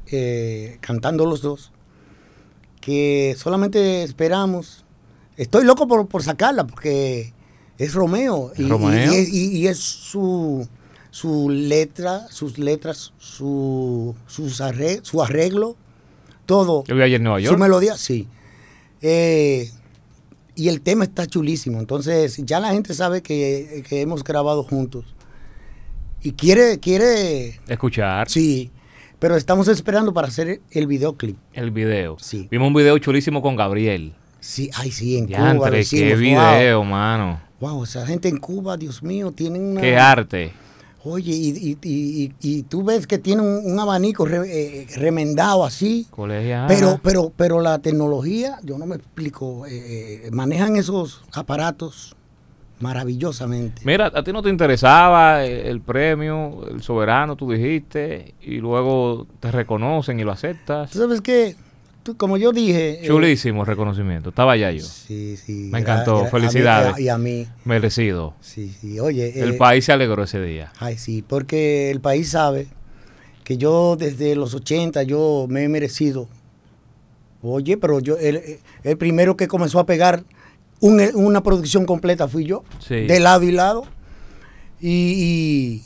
cantando los dos, que solamente esperamos. Estoy loco por, sacarla porque es Romeo, y, es su, su letra, sus letras, su, sus arreglo, su arreglo, todo. Nueva York. Su melodía, sí. Eh, y el tema está chulísimo. Entonces, ya la gente sabe que, hemos grabado juntos. Y quiere, quiere. Escuchar. Sí. Pero estamos esperando para hacer el videoclip. El video. Sí. Vimos un video chulísimo con Gabriel. Sí, ay, sí, en Cuba. qué video, mano. Wow, esa gente en Cuba, Dios mío, tienen una. Qué arte. Oye, y, y, y, tú ves que tiene un, abanico eh, remendado así. Colegial. Pero, pero, pero la tecnología, yo no me explico, eh, eh, manejan esos aparatos maravillosamente. Mira, a ti no te interesaba el, premio, el soberano, tú dijiste, y luego te reconocen y lo aceptas. ¿Tú sabes qué? Tú, como yo dije... Eh, Chulísimo reconocimiento, estaba ya yo. Sí, sí. Me encantó, felicidades. y a mí. Merecido. Sí, sí, oye... El eh, país se alegró ese día. Ay, sí, porque el país sabe que yo desde los 80 yo me he merecido. Oye, pero yo el, eh, el primero que comenzó a pegar una producción completa fui yo, de lado y lado. Y,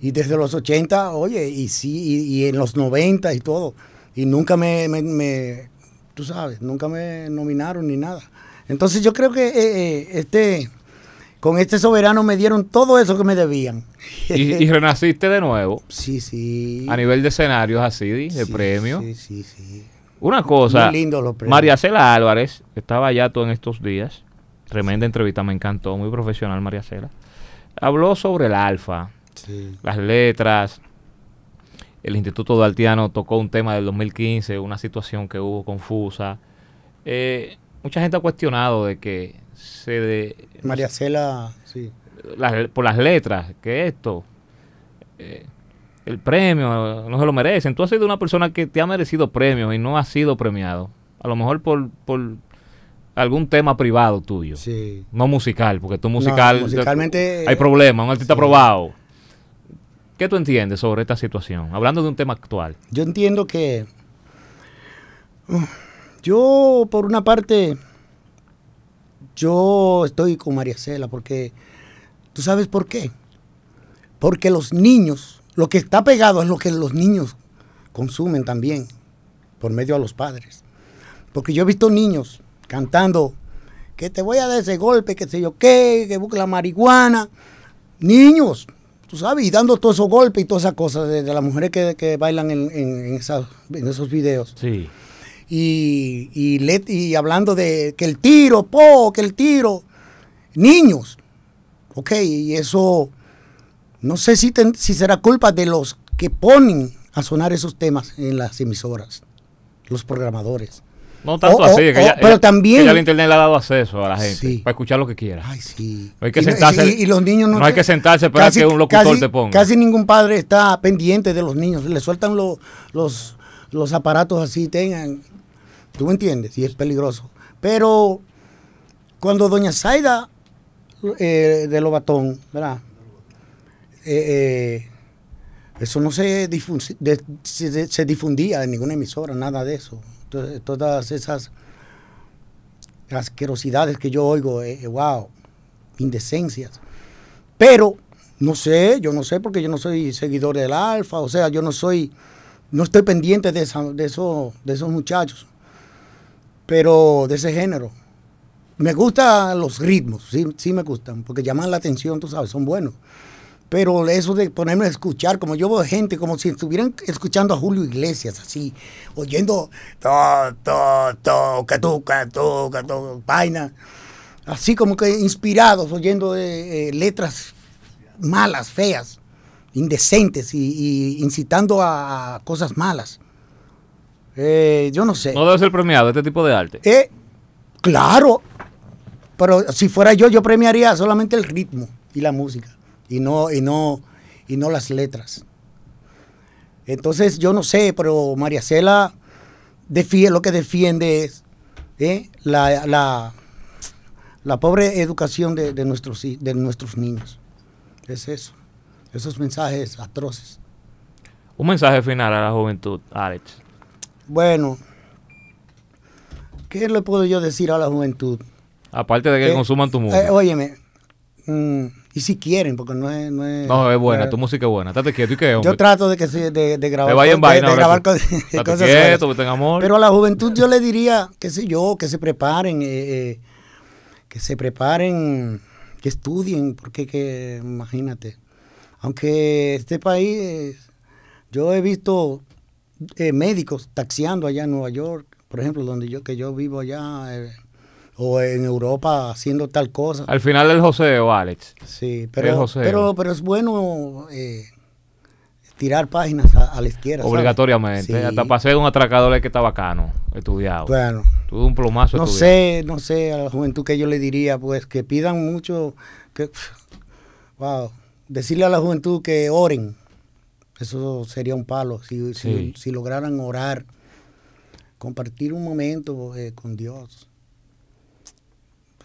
y, desde los 80, oye, y sí, y, en los 90 y todo. Y nunca me, me, tú sabes, nunca me nominaron ni nada. Entonces yo creo que eh, eh, este, con este soberano me dieron todo eso que me debían. ¿Y, renaciste de nuevo? Sí, sí. A nivel de escenarios así, de premios. premio. Sí, sí, sí. Una cosa, lindo María Cela Álvarez, estaba allá todo en estos días, tremenda entrevista, me encantó, muy profesional María Cela, habló sobre el alfa, las letras, el Instituto Daltiano tocó un tema del 2015, una situación que hubo confusa. Eh, mucha gente ha cuestionado de que se... De, María Cela, sí. por las letras, que esto... Eh, el premio, no se lo merecen. Tú has sido una persona que te ha merecido premios y no has sido premiado. A lo mejor por, algún tema privado tuyo. Sí. No musical, porque tú musical... musicalmente... Hay problema un artista probado. ¿Qué tú entiendes sobre esta situación? Hablando de un tema actual. Yo entiendo que... Uh, yo, por una parte, yo estoy con María Cela porque... ¿Tú sabes por qué? Porque los niños lo que está pegado es lo que los niños consumen también, por medio a los padres. Porque yo he visto niños cantando que te voy a dar ese golpe, que sé yo qué, que busque la marihuana. Niños, tú sabes, y dando todos esos golpes y todas esas cosas de, las mujeres que, bailan en, en, esos videos. Sí. Y, y hablando de que el tiro, po, que el tiro. Niños. Ok, y eso no sé si, si será culpa de los que ponen a sonar esos temas en las emisoras, los programadores. No tanto así, que ya, pero también el internet le ha dado acceso a la gente para escuchar lo que quiera. Ay, sí. hay que y, sentarse. los niños no, hay que sentarse para que un locutor te ponga. Casi ningún padre está pendiente de los niños, le sueltan los los aparatos así tengan. ¿Tú me entiendes? Y es peligroso. Pero cuando doña Zaida eh, de Lobatón, ¿verdad? Eh, eh, eso no se, se, difundía en ninguna emisora, nada de eso. todas esas asquerosidades que yo oigo, eh, wow, indecencias. Pero, no sé, yo no sé porque yo no soy seguidor del Alfa, o sea, yo no soy, no estoy pendiente de, eso, de esos muchachos, pero de ese género. Me gustan los ritmos, sí, sí me gustan, porque llaman la atención, tú sabes, son buenos pero eso de ponerme a escuchar, como yo veo gente, como si estuvieran escuchando a Julio Iglesias, así, oyendo to, to, to, catuca, toca, tu, vaina, así como que inspirados, oyendo eh, eh, letras malas, feas, indecentes y, incitando a cosas malas. Eh, yo no sé. No debe ser premiado este tipo de arte. claro, pero si fuera yo, yo premiaría solamente el ritmo y la música y no, y no, y no las letras. Entonces yo no sé, pero María Cela lo que defiende es ¿eh? la, la, pobre educación de, nuestros, de nuestros niños. Es eso, esos mensajes atroces. Un mensaje final a la juventud, Alex. Bueno, ¿qué le puedo yo decir a la juventud? Aparte de que eh, consuman tu eh, música. óyeme, mm, y si quieren, porque no es... No, es, buena, pues, tu música es buena. Estate quieto y qué, Yo trato de, que, de, de grabar, Te cosas, pues, amor. Pero a la juventud yo le diría, qué sé yo, que se preparen, eh, eh, que se preparen, que estudien, porque que, imagínate. Aunque este país, yo he visto eh, médicos taxiando allá en Nueva York, por ejemplo, donde yo que yo vivo allá, eh, o en Europa haciendo tal cosa. Al final del o Alex. Sí, pero, pero, pero es bueno eh, tirar páginas a, la izquierda. Obligatoriamente. Hasta pasé de un atracador que está bacano, estudiado. Bueno. tuve un plumazo No sé, no sé, a la juventud que yo le diría, pues que pidan mucho, que, wow, decirle a la juventud que oren. Eso sería un palo, si, si, si lograran orar, compartir un momento eh, con Dios.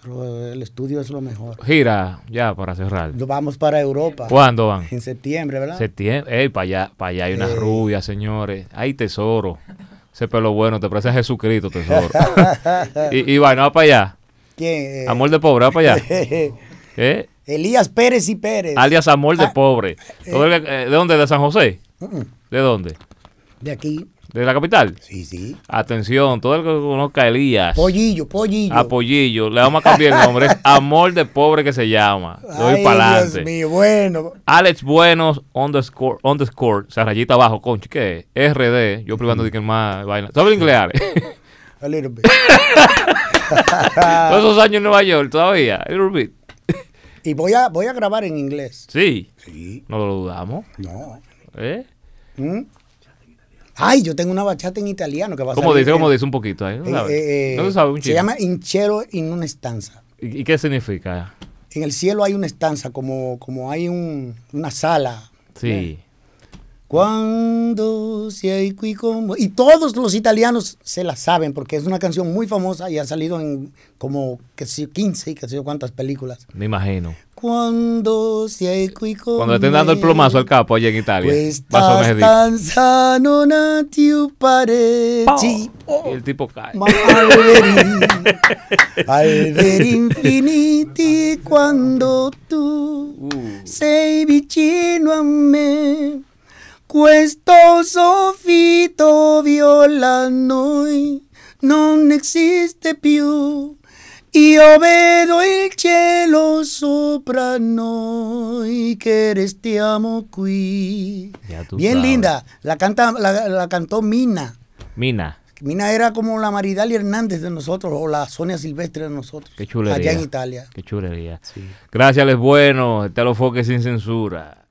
El estudio es lo mejor. Gira, ya para cerrar. Vamos para Europa. ¿Cuándo van? En septiembre, ¿verdad? Septiembre. para allá, para allá hay unas rubias, señores. Hay tesoro. Ese pelo bueno, te parece a Jesucristo, tesoro. y, y va para allá. ¿Quién? Eh. Amor de pobre, va para allá. ¿Eh? Elías Pérez y Pérez. Alias Amor de ah, Pobre. Eh. ¿De dónde? ¿De San José? ¿De dónde? De aquí. ¿De la capital? Sí, sí. Atención, todo el que conozca a Elías. Pollillo, pollillo. A pollillo. Le vamos a cambiar el nombre. Es Amor de Pobre que se llama. Doy para adelante. Dios mío, bueno. Alex Buenos, underscore, underscore, o rayita abajo, conchi, ¿qué es? RD, yo privando de que más vaina. ¿Sabes inglés, Alex? A little bit. Todos esos años en Nueva York todavía. A little bit. Y voy a, voy a grabar en inglés. Sí. Sí. No lo dudamos. No. ¿Eh? ¿Mm? Ay, yo tengo una bachata en italiano que va a ¿Cómo dice? dice un poquito? ahí? No, eh, eh, sabe un chico. se llama hinchero en una estanza. ¿Y, qué significa? En el cielo hay una estanza, como, como hay una sala. Sí. Cuando si y como. Y todos los italianos se la saben porque es una canción muy famosa y ha salido en como que 15 y que sé yo cuántas películas. Me imagino. Cuando Cuando estén dando el plomazo al capo allá en Italia. Pues el tipo cae. al ver, infiniti cuando tú uh. sei vicino a me. Questo soffitto viola noi non existe più. y vedo el cielo sopra noi que restiamo qui. Bien linda, la, canta, la, cantó Mina. Mina. Mina era como la Maridali Hernández de nosotros o la Sonia Silvestre de nosotros. Allá en Italia. Qué chulería. Gracias, Les Bueno. te lo foque sin censura.